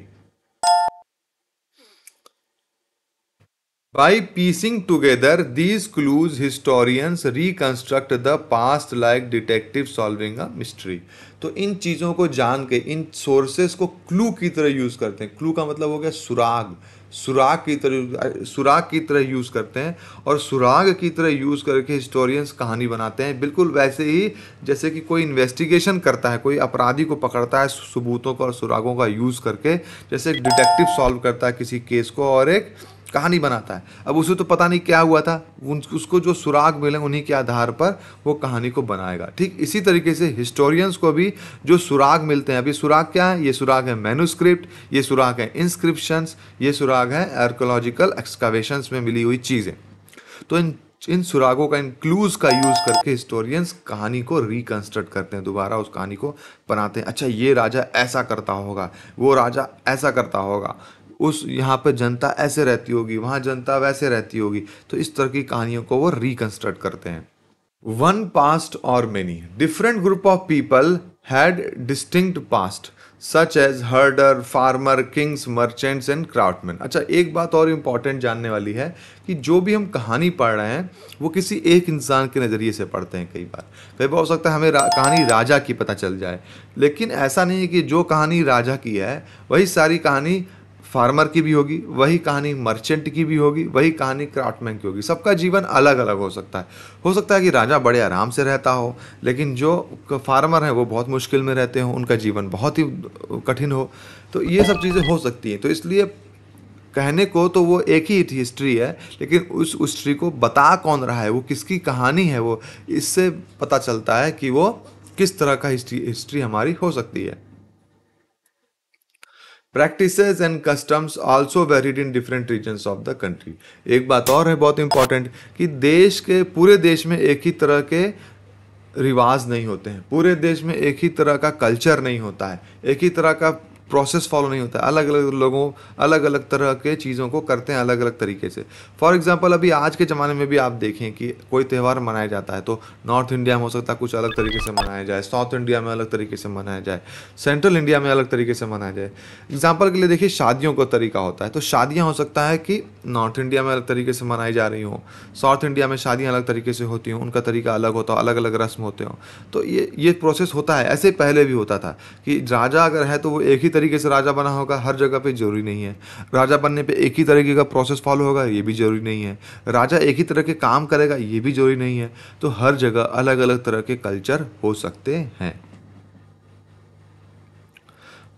By piecing together these clues, historians reconstruct the past like detective solving a mystery. तो इन चीज़ों को जान के इन सोर्सेस को क्लू की तरह यूज़ करते हैं क्लू का मतलब हो गया सुराग सुराग की तरह सुराग की तरह यूज़ करते हैं और सुराग की तरह यूज़ करके हिस्टोरियंस कहानी बनाते हैं बिल्कुल वैसे ही जैसे कि कोई इन्वेस्टिगेशन करता है कोई अपराधी को पकड़ता है सबूतों का और सुरागों का यूज़ करके जैसे एक डिटेक्टिव सॉल्व करता है किसी केस को और एक कहानी बनाता है अब उसे तो पता नहीं क्या हुआ था उसको जो सुराग मिले उन्हीं के आधार पर वो कहानी को बनाएगा ठीक इसी तरीके से हिस्टोरियंस को भी जो सुराग मिलते हैं अभी सुराग क्या है ये सुराग है मैनुस्क्रिप्ट ये सुराग है इंस्क्रिप्शंस ये सुराग है आर्कोलॉजिकल एक्सकावेशंस में मिली हुई चीज़ें तो इन इन सुरागों का इन क्लूज का यूज करके हिस्टोरियंस कहानी को रिकंस्ट्रक्ट करते हैं दोबारा उस कहानी को बनाते हैं अच्छा ये राजा ऐसा करता होगा वो राजा ऐसा करता होगा उस यहाँ पर जनता ऐसे रहती होगी वहाँ जनता वैसे रहती होगी तो इस तरह की कहानियों को वो रिकंस्ट्रक्ट करते हैं वन पास्ट और many different group of people had distinct past such as herder farmer kings merchants and craftsman अच्छा एक बात और इम्पॉर्टेंट जानने वाली है कि जो भी हम कहानी पढ़ रहे हैं वो किसी एक इंसान के नज़रिए से पढ़ते हैं कई बार कई बार हो सकता है हमें रा, कहानी राजा की पता चल जाए लेकिन ऐसा नहीं है कि जो कहानी राजा की है वही सारी कहानी फार्मर की भी होगी वही कहानी मर्चेंट की भी होगी वही कहानी क्राफ्टमैन की होगी सबका जीवन अलग अलग हो सकता है हो सकता है कि राजा बड़े आराम से रहता हो लेकिन जो फार्मर हैं वो बहुत मुश्किल में रहते हों उनका जीवन बहुत ही कठिन हो तो ये सब चीज़ें हो सकती हैं तो इसलिए कहने को तो वो एक ही हिस्ट्री है लेकिन उस हिस्ट्री को बता कौन रहा है वो किसकी कहानी है वो इससे पता चलता है कि वो किस तरह का हिस्ट्री हिस्ट्री हमारी हो सकती है practices and customs also varied in different regions of the country एक बात और है बहुत इंपॉर्टेंट कि देश के पूरे देश में एक ही तरह के रिवाज नहीं होते हैं पूरे देश में एक ही तरह का कल्चर नहीं होता है एक ही तरह का प्रोसेस फॉलो नहीं होता अलग अलग लोगों अलग अलग तरह के चीज़ों को करते हैं अलग अलग तरीके से फॉर एग्जाम्पल अभी आज के ज़माने में भी आप देखें कि कोई त्यौहार मनाया जाता है तो नॉर्थ इंडिया में हो सकता है कुछ अलग तरीके से मनाया जाए साउथ इंडिया में अलग तरीके से मनाया जाए सेंट्रल इंडिया में अलग तरीके से मनाया जाए एग्जाम्पल के लिए देखिए शादियों का तरीका होता है तो शादियाँ हो सकता है कि नॉर्थ इंडिया में अलग तरीके से मनाई जा रही हों साउथ इंडिया में शादियाँ अलग तरीके से होती हों उनका तरीका अलग होता हो अलग अलग रस्म होते हों तो ये ये प्रोसेस होता है ऐसे पहले भी होता था कि राजा अगर है तो वो एक ही तरीके तरीके से राजा बना होगा हर जगह पे जरूरी नहीं है राजा बनने पे एक ही तरीके का प्रोसेस फॉलो होगा ये भी ज़रूरी नहीं है राजा एक ही तरह के काम करेगा ये भी ज़रूरी नहीं है तो हर जगह अलग अलग तरह के कल्चर हो सकते हैं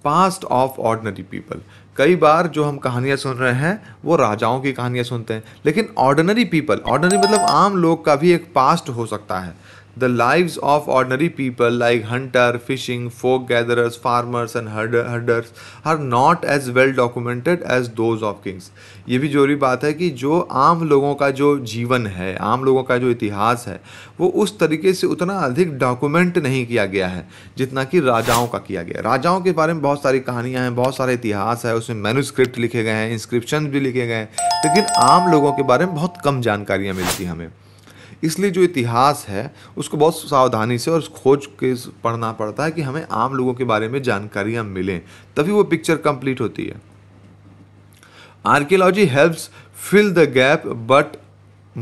पास्ट ऑफ ऑर्डनरी पीपल कई बार जो हम कहानियाँ सुन रहे हैं वो राजाओं की कहानियाँ सुनते हैं लेकिन ऑर्डनरी पीपल ऑर्डनरी मतलब आम लोग का भी एक पास्ट हो सकता है the lives of ordinary people like hunter fishing folk gather farmers and herders are not as well documented as those of kings ये भी जरूरी बात है कि जो आम लोगों का जो जीवन है आम लोगों का जो इतिहास है वो उस तरीके से उतना अधिक डॉक्यूमेंट नहीं किया गया है जितना कि राजाओं का किया गया राजाओं के बारे में बहुत सारी कहानियाँ हैं बहुत सारे इतिहास है उसमें मैनुस्क्रिप्ट लिखे गए हैं इंस्क्रिप्शन भी लिखे गए हैं लेकिन आम लोगों के बारे में बहुत कम जानकारियाँ मिलती हमें इसलिए जो इतिहास है उसको बहुत सावधानी से और खोज के पढ़ना पड़ता है कि हमें आम लोगों के बारे में जानकारियाँ मिलें तभी वो पिक्चर कंप्लीट होती है archaeology helps fill the gap but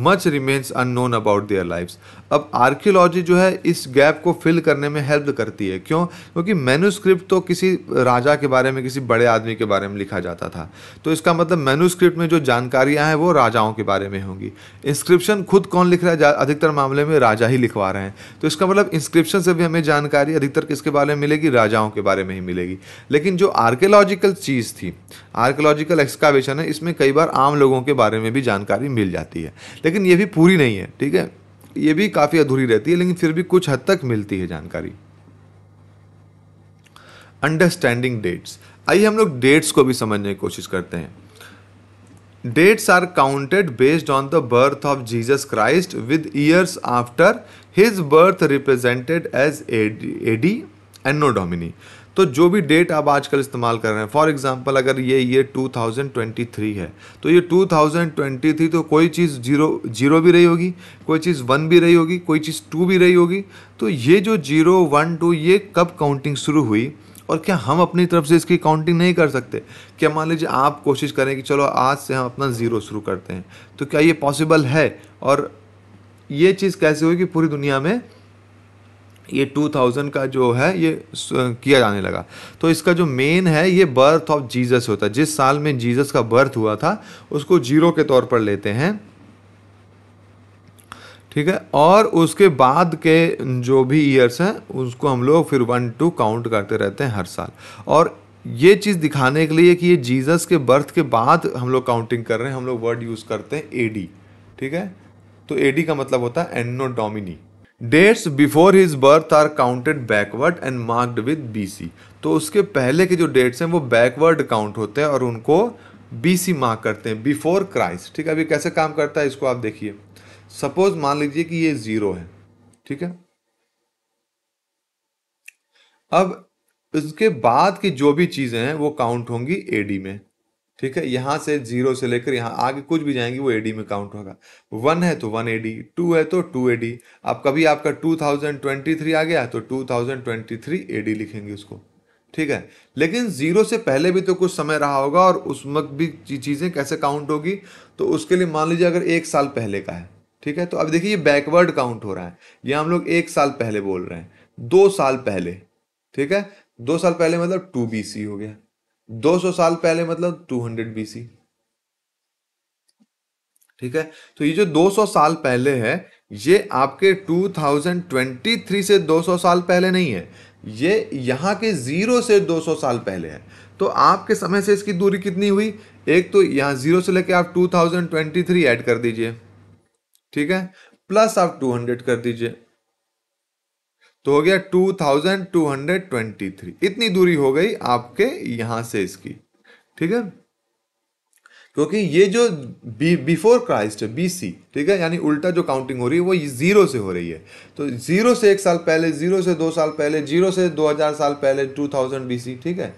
much remains unknown about their lives अब आर्कियोलॉजी जो है इस गैप को फिल करने में हेल्प करती है क्यों क्योंकि मैन्यूस्क्रिप्ट तो किसी राजा के बारे में किसी बड़े आदमी के बारे में लिखा जाता था तो इसका मतलब मैन्यूस्क्रिप्ट में जो जानकारियाँ हैं वो राजाओं के बारे में होंगी इंस्क्रिप्शन खुद कौन लिख रहा है अधिकतर मामले में राजा ही लिखवा रहे हैं तो इसका मतलब इंस्क्रिप्शन से भी हमें जानकारी अधिकतर किसके बारे में मिलेगी राजाओं के बारे में ही मिलेगी लेकिन जो आर्कियोलॉजिकल चीज़ थी आर्कियोलॉजिकल एक्सकावेशन है इसमें कई बार आम लोगों के बारे में भी जानकारी मिल जाती है लेकिन ये भी पूरी नहीं है ठीक है ये भी काफ़ी अधूरी रहती है लेकिन फिर भी कुछ हद तक मिलती है जानकारी अंडरस्टैंडिंग डेट्स आइए हम लोग डेट्स को भी समझने की कोशिश करते हैं dates are counted based on the birth of Jesus Christ with years after his birth represented as AD एंड नो डोमिनी तो जो भी डेट आप आजकल इस्तेमाल कर रहे हैं फॉर एग्जांपल अगर ये ये 2023 है तो ये 2023 तो कोई चीज़ जीरो जीरो भी रही होगी कोई चीज़ वन भी रही होगी कोई चीज़ टू भी रही होगी तो ये जो जीरो वन टू ये कब काउंटिंग शुरू हुई और क्या हम अपनी तरफ से इसकी काउंटिंग नहीं कर सकते क्या मान लीजिए आप कोशिश करें कि चलो आज से हम अपना ज़ीरो शुरू करते हैं तो क्या ये पॉसिबल है और ये चीज़ कैसे हुई कि पूरी दुनिया में ये 2000 का जो है ये किया जाने लगा तो इसका जो मेन है ये बर्थ ऑफ जीसस होता है जिस साल में जीसस का बर्थ हुआ था उसको जीरो के तौर पर लेते हैं ठीक है और उसके बाद के जो भी ईयर्स हैं उसको हम लोग फिर वन टू काउंट करते रहते हैं हर साल और ये चीज़ दिखाने के लिए कि ये जीसस के बर्थ के बाद हम लोग काउंटिंग कर रहे हैं हम लोग वर्ड यूज़ करते हैं एडी ठीक है तो एडी का मतलब होता है anno domini dates before his birth are counted backward and marked with BC तो उसके पहले के जो डेट्स हैं वो बैकवर्ड काउंट होते हैं और उनको बीसी मार्क करते हैं बिफोर क्राइस्ट ठीक है अभी कैसे काम करता है इसको आप देखिए सपोज मान लीजिए कि ये जीरो है ठीक है अब इसके बाद की जो भी चीज़ें हैं वो काउंट होंगी एडी में ठीक है यहाँ से जीरो से लेकर यहाँ आगे कुछ भी जाएंगे वो एडी में काउंट होगा वन है तो वन एडी टू है तो टू एडी अब कभी आपका टू थाउजेंड ट्वेंटी थ्री आ गया तो two thousand twenty three AD लिखेंगे उसको ठीक है लेकिन जीरो से पहले भी तो कुछ समय रहा होगा और उस वक्त भी चीज़ें कैसे काउंट होगी तो उसके लिए मान लीजिए अगर एक साल पहले का है ठीक है तो अब देखिए ये बैकवर्ड काउंट हो रहा है ये हम लोग एक साल पहले बोल रहे हैं दो साल पहले ठीक है दो साल पहले मतलब टू बी सी हो गया 200 साल पहले मतलब 200 बीसी ठीक है तो ये जो 200 साल पहले है ये आपके 2023 से 200 साल पहले नहीं है ये यहां के ज़ीरो से 200 साल पहले है तो आपके समय से इसकी दूरी कितनी हुई एक तो यहां ज़ीरो से लेके आप 2023 ऐड कर दीजिए ठीक है प्लस आप 200 कर दीजिए तो हो गया 2223 इतनी दूरी हो गई आपके यहां से इसकी ठीक है क्योंकि ये जो बी बिफोर क्राइस्ट है बी सी ठीक है यानी उल्टा जो काउंटिंग हो रही है वो ज़ीरो से हो रही है तो ज़ीरो से एक साल पहले ज़ीरो से दो साल पहले ज़ीरो से दो हज़ार साल पहले टू थाउजेंड बी सी ठीक है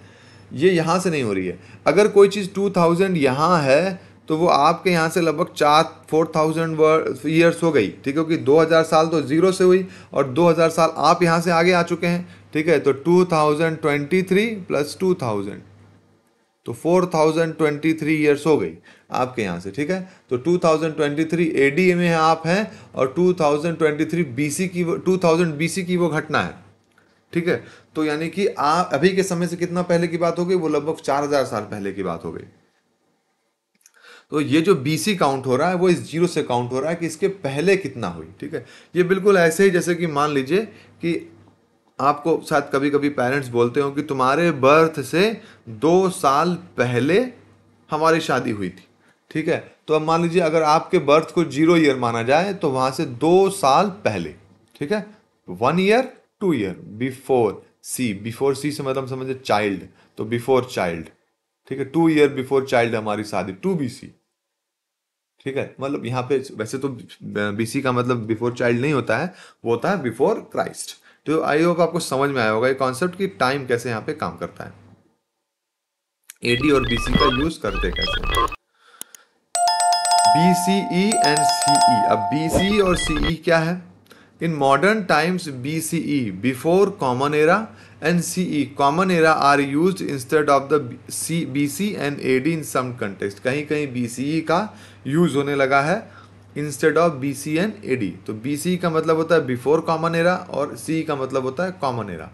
ये यहाँ से नहीं हो रही है अगर कोई चीज़ टू थाउजेंड यहाँ है तो वो आपके यहाँ से लगभग चार फोर थाउजेंड ईयर्स हो गई ठीक है क्योंकि हज़ार साल तो ज़ीरो से हुई और दो हज़ार साल आप यहाँ से आगे आ चुके हैं ठीक है तो two thousand twenty three plus two thousand तो four thousand twenty three years हो गई आपके यहाँ से ठीक है तो two thousand twenty a AD में आप हैं और two thousand twenty three B C की टू थाउजेंड बी सी की वो घटना है ठीक है तो यानी कि आप अभी के समय से कितना पहले की बात हो गई वो लगभग चार हजार साल पहले की बात हो गई तो ये जो बी सी काउंट हो रहा है वो इस जीरो से काउंट हो रहा है कि इसके पहले कितना हुई ठीक है ये बिल्कुल ऐसे ही जैसे कि मान लीजिए कि आपको शायद कभी कभी पेरेंट्स बोलते हो कि तुम्हारे बर्थ से दो साल पहले हमारी शादी हुई थी ठीक है तो अब मान लीजिए अगर आपके बर्थ को जीरो ईयर माना जाए तो वहाँ से दो साल पहले ठीक है one year two year before C before C से मतलब समझे चाइल्ड तो बिफोर चाइल्ड ठीक है टू ईयर बिफोर चाइल्ड हमारी शादी टू बी सी ठीक है मतलब यहाँ पे वैसे तो बीसी का मतलब बिफोर चाइल्ड नहीं होता है वो होता है बिफोर क्राइस्ट तो आई होप आपको समझ में आया होगा ये कॉन्सेप्ट की टाइम कैसे यहाँ पे काम करता है एडी और बीसी का यूज करते कैसे बीसीई एंड सीई अब बीसी और सीई e क्या है in modern times BCE before common era and C E common era are use instead of the C B C and A D in some contexts कहीं कहीं B C ई का use होने लगा है instead of B C and A D तो B C e का मतलब होता है बिफोर कॉमन एरा और सी e का मतलब होता है common era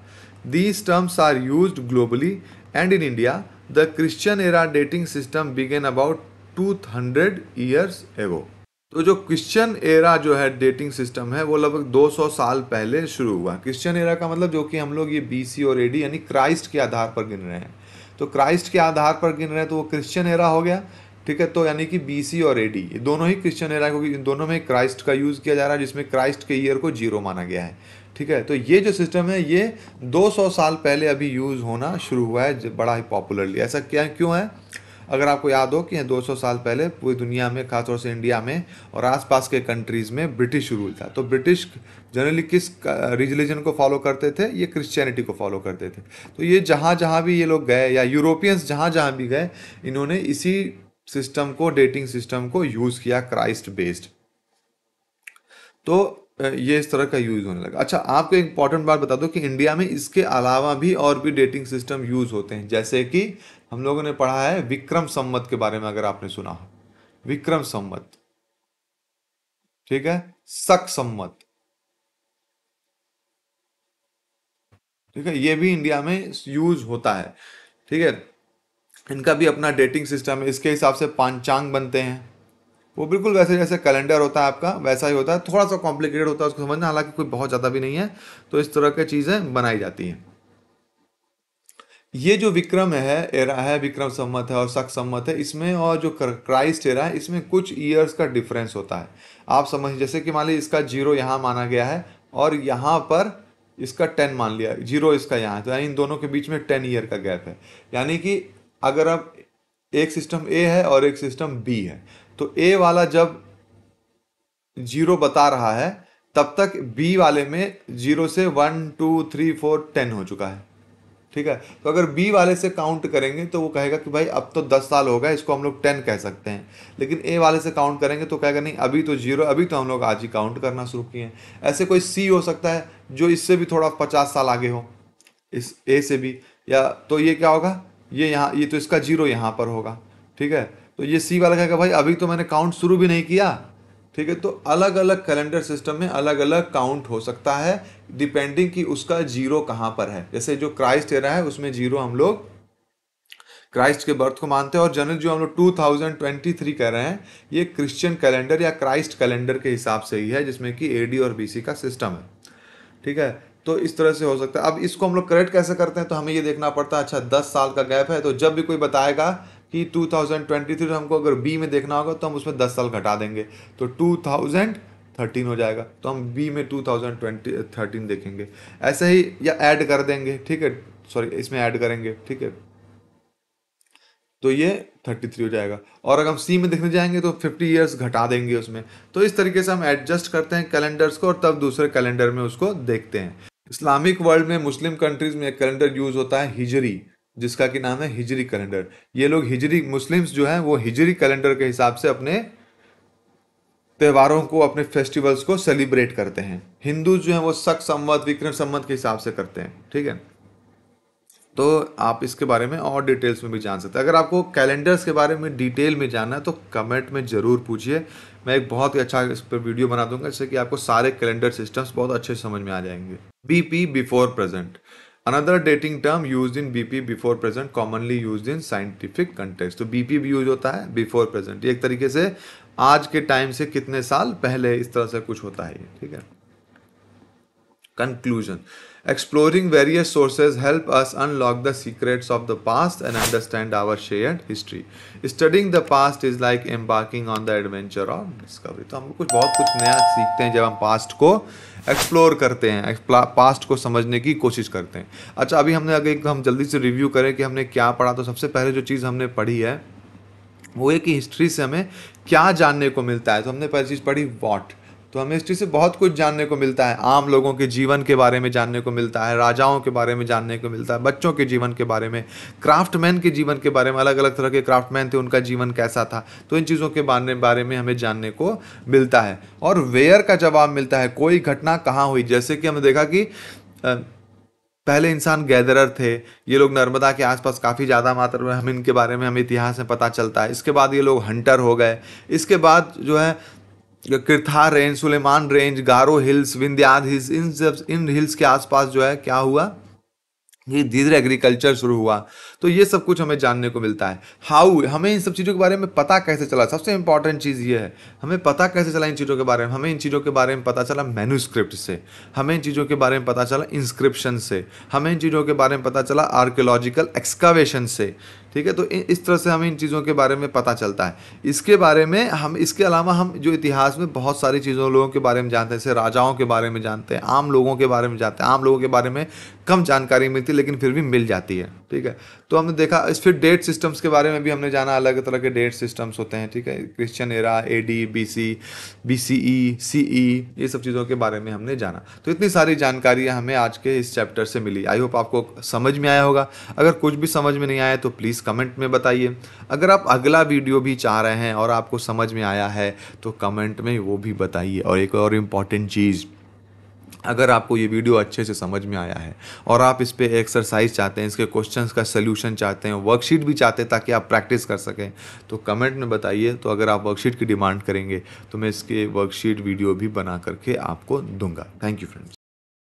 these terms are use globally and in India the Christian era dating system began about two hundred years ago तो जो क्रिश्चियन एरा जो है डेटिंग सिस्टम है वो लगभग 200 साल पहले शुरू हुआ क्रिश्चियन एरा का मतलब जो कि हम लोग ये बीसी और एडी यानी क्राइस्ट के आधार पर गिन रहे हैं तो क्राइस्ट के आधार पर गिन रहे हैं तो वो क्रिश्चियन एरा हो गया ठीक है तो यानी कि बीसी और एडी ये दोनों ही क्रिश्चियन एरा क्योंकि इन दोनों में क्राइस्ट का यूज़ किया जा रहा है जिसमें क्राइस्ट के ईयर को जीरो माना गया है ठीक है तो ये जो सिस्टम है ये 200 साल पहले अभी यूज़ होना शुरू हुआ है बड़ा ही पॉपुलरली ऐसा क्या क्यों है अगर आपको याद हो कि दो सौ साल पहले पूरी दुनिया में खासतौर से इंडिया में और आसपास के कंट्रीज़ में ब्रिटिश रूल था तो ब्रिटिश जनरली किस रिलीजन को फॉलो करते थे ये क्रिश्चियनिटी को फॉलो करते थे तो ये जहाँ जहाँ भी ये लोग गए या यूरोपियंस जहाँ जहाँ भी गए इन्होंने इसी सिस्टम को डेटिंग सिस्टम को यूज़ किया क्राइस्ट बेस्ड तो ये इस तरह का यूज़ होने लगा अच्छा आपको इंपॉर्टेंट बात बता दो कि इंडिया में इसके अलावा भी और भी डेटिंग सिस्टम यूज़ होते हैं जैसे कि हम लोगों ने पढ़ा है विक्रम संवत के बारे में अगर आपने सुना हो विक्रम संवत ठीक है सक संवत ठीक है ये भी इंडिया में यूज होता है ठीक है इनका भी अपना डेटिंग सिस्टम है इसके हिसाब से पांचांग बनते हैं वो बिल्कुल वैसे जैसे कैलेंडर होता है आपका वैसा ही होता है थोड़ा सा कॉम्प्लिकेटेड होता है उसको समझना हालांकि कोई बहुत ज़्यादा भी नहीं है तो इस तरह की चीज़ें बनाई जाती हैं ये जो विक्रम है एरा है विक्रम सम्मत है और शक सम्मत है इसमें और जो क्राइस्ट एरा है इसमें कुछ ईयर्स का डिफरेंस होता है आप समझ जैसे कि मान लीजिए इसका जीरो यहाँ माना गया है और यहाँ पर इसका टेन मान लिया जीरो इसका यहाँ है तो यानी इन दोनों के बीच में टेन ईयर का गैप है यानी कि अगर अब एक सिस्टम ए है और एक सिस्टम बी है तो ए वाला जब जीरो बता रहा है तब तक बी वाले में जीरो से one two three four ten हो चुका है ठीक है तो अगर बी वाले से काउंट करेंगे तो वो कहेगा कि भाई अब तो दस साल हो गए इसको हम लोग टेन कह सकते हैं लेकिन ए वाले से काउंट करेंगे तो कहेगा नहीं अभी तो जीरो अभी तो हम लोग आज ही काउंट करना शुरू किए हैं ऐसे कोई सी हो सकता है जो इससे भी थोड़ा पचास साल आगे हो इस ए से भी या तो ये क्या होगा ये यहाँ ये तो इसका जीरो यहाँ पर होगा ठीक है तो ये सी वाला कहेगा भाई अभी तो मैंने काउंट शुरू भी नहीं किया ठीक है तो अलग अलग कैलेंडर सिस्टम में अलग अलग काउंट हो सकता है डिपेंडिंग कि उसका जीरो कहाँ पर है जैसे जो क्राइस्ट एरा है उसमें जीरो हम लोग क्राइस्ट के बर्थ को मानते हैं और जनरल जो हम लोग 2023 कह रहे हैं ये क्रिश्चियन कैलेंडर या क्राइस्ट कैलेंडर के हिसाब से ही है जिसमें कि एडी और बीसी का सिस्टम है ठीक है तो इस तरह से हो सकता है अब इसको हम लोग करेक्ट कैसे करते हैं तो हमें ये देखना पड़ता है अच्छा दस साल का गैप है तो जब भी कोई बताएगा कि 2023 तो हमको अगर बी में देखना होगा तो हम उसमें 10 साल घटा देंगे तो 2013 हो जाएगा तो हम बी में 2013 देखेंगे ऐसे ही या ऐड कर देंगे ठीक है सॉरी इसमें ऐड करेंगे ठीक है तो ये 33 हो जाएगा और अगर हम सी में देखने जाएंगे तो 50 इयर्स घटा देंगे उसमें तो इस तरीके से हम एडजस्ट करते हैं कैलेंडर्स को और तब दूसरे कैलेंडर में उसको देखते हैं इस्लामिक वर्ल्ड में मुस्लिम कंट्रीज में एक कैलेंडर यूज़ होता है हिजरी जिसका कि नाम है हिजरी कैलेंडर ये लोग हिजरी मुस्लिम्स जो हैं वो हिजरी कैलेंडर के हिसाब से अपने त्योहारों को अपने फेस्टिवल्स को सेलिब्रेट करते हैं हिंदू जो हैं वो सक संवत विक्रम संवत के हिसाब से करते हैं ठीक है तो आप इसके बारे में और डिटेल्स में भी जान सकते हैं अगर आपको कैलेंडर्स के बारे में डिटेल में जानना है तो कमेंट में ज़रूर पूछिए मैं एक बहुत ही अच्छा इस पर वीडियो बना दूंगा जिससे कि आपको सारे कैलेंडर सिस्टम्स बहुत अच्छे समझ में आ जाएंगे B P before present another dating term use in BP before present commonly use in scientific contexts तो बीपी भी यूज होता है बिफोर प्रेजेंट एक तरीके से आज के टाइम से कितने साल पहले इस तरह से कुछ होता है ठीक है conclusion Exploring various sources help us unlock the secrets of the past and understand our shared history. Studying the past is like embarking on the adventure of discovery. तो हम कुछ बहुत कुछ नया सीखते हैं जब हम पास्ट को एक्सप्लोर करते हैं पास्ट को समझने की कोशिश करते हैं अच्छा अभी हमने अगर एक हम जल्दी से रिव्यू करें कि हमने क्या पढ़ा तो सबसे पहले जो चीज़ हमने पढ़ी है वो है कि हिस्ट्री से हमें क्या जानने को मिलता है तो हमने पहली चीज़ पढ़ी वॉट तो हमें हिस्ट्री से बहुत कुछ जानने को मिलता है आम लोगों के जीवन के बारे में जानने को मिलता है राजाओं के बारे में जानने को मिलता है बच्चों के जीवन के बारे में क्राफ्टमैन के जीवन के बारे में अलग अलग तरह के क्राफ्टमैन थे उनका जीवन कैसा था तो इन चीज़ों के बारे बारे में हमें जानने को मिलता है और वेयर का जवाब मिलता है कोई घटना कहाँ हुई जैसे कि हमने देखा कि पहले इंसान गैदरर थे ये लोग नर्मदा के आसपास काफ़ी ज़्यादा मात्रा में हम इनके बारे में हमें इतिहास में पता चलता है इसके बाद ये लोग हंटर हो गए इसके बाद जो है Kirthar range Sulaiman range Garo hills Vindhya hills इन सब इन हिल्स के आसपास जो है क्या हुआ ये धीरे धीरे एग्रीकल्चर शुरू हुआ तो ये सब कुछ हमें जानने को मिलता है हाउ हमें इन सब चीज़ों के बारे में पता कैसे चला सबसे इंपॉर्टेंट चीज़ ये है हमें पता कैसे चला इन चीज़ों के बारे में हमें इन चीज़ों के बारे में पता चला मेनूस्क्रिप्ट से हमें इन चीज़ों के बारे में पता चला इंस्क्रिप्शन से हमें इन चीज़ों के बारे में पता चला आर्कियोलॉजिकल एक्सकावेशन से ठीक है तो इस तरह से हमें इन चीज़ों के बारे में पता चलता है इसके बारे में हम इसके अलावा हम जो इतिहास में बहुत सारी चीज़ों लोगों के बारे में जानते हैं जैसे राजाओं के बारे में जानते हैं आम लोगों के बारे में जानते हैं आम लोगों के बारे में कम जानकारी मिलती है लेकिन फिर भी मिल जाती है ठीक है तो हमने देखा इस फिर डेट सिस्टम्स के बारे में भी हमने जाना अलग तरह के डेट सिस्टम्स होते हैं ठीक है Christian era A D B C B C E C E ये सब चीज़ों के बारे में हमने जाना तो इतनी सारी जानकारियाँ हमें आज के इस चैप्टर से मिली आई होप आपको समझ में आया होगा अगर कुछ भी समझ में नहीं आया तो प्लीज़ कमेंट में बताइए अगर आप अगला वीडियो भी चाह रहे हैं और आपको समझ में आया है तो कमेंट में वो भी बताइए और एक और इम्पॉर्टेंट चीज़ अगर आपको ये वीडियो अच्छे से समझ में आया है और आप इस पर एक्सरसाइज चाहते हैं इसके क्वेश्चंस का सलूशन चाहते हैं वर्कशीट भी चाहते हैं ताकि आप प्रैक्टिस कर सकें तो कमेंट में बताइए तो अगर आप वर्कशीट की डिमांड करेंगे तो मैं इसके वर्कशीट वीडियो भी बना करके आपको दूंगा थैंक यू फ्रेंड्स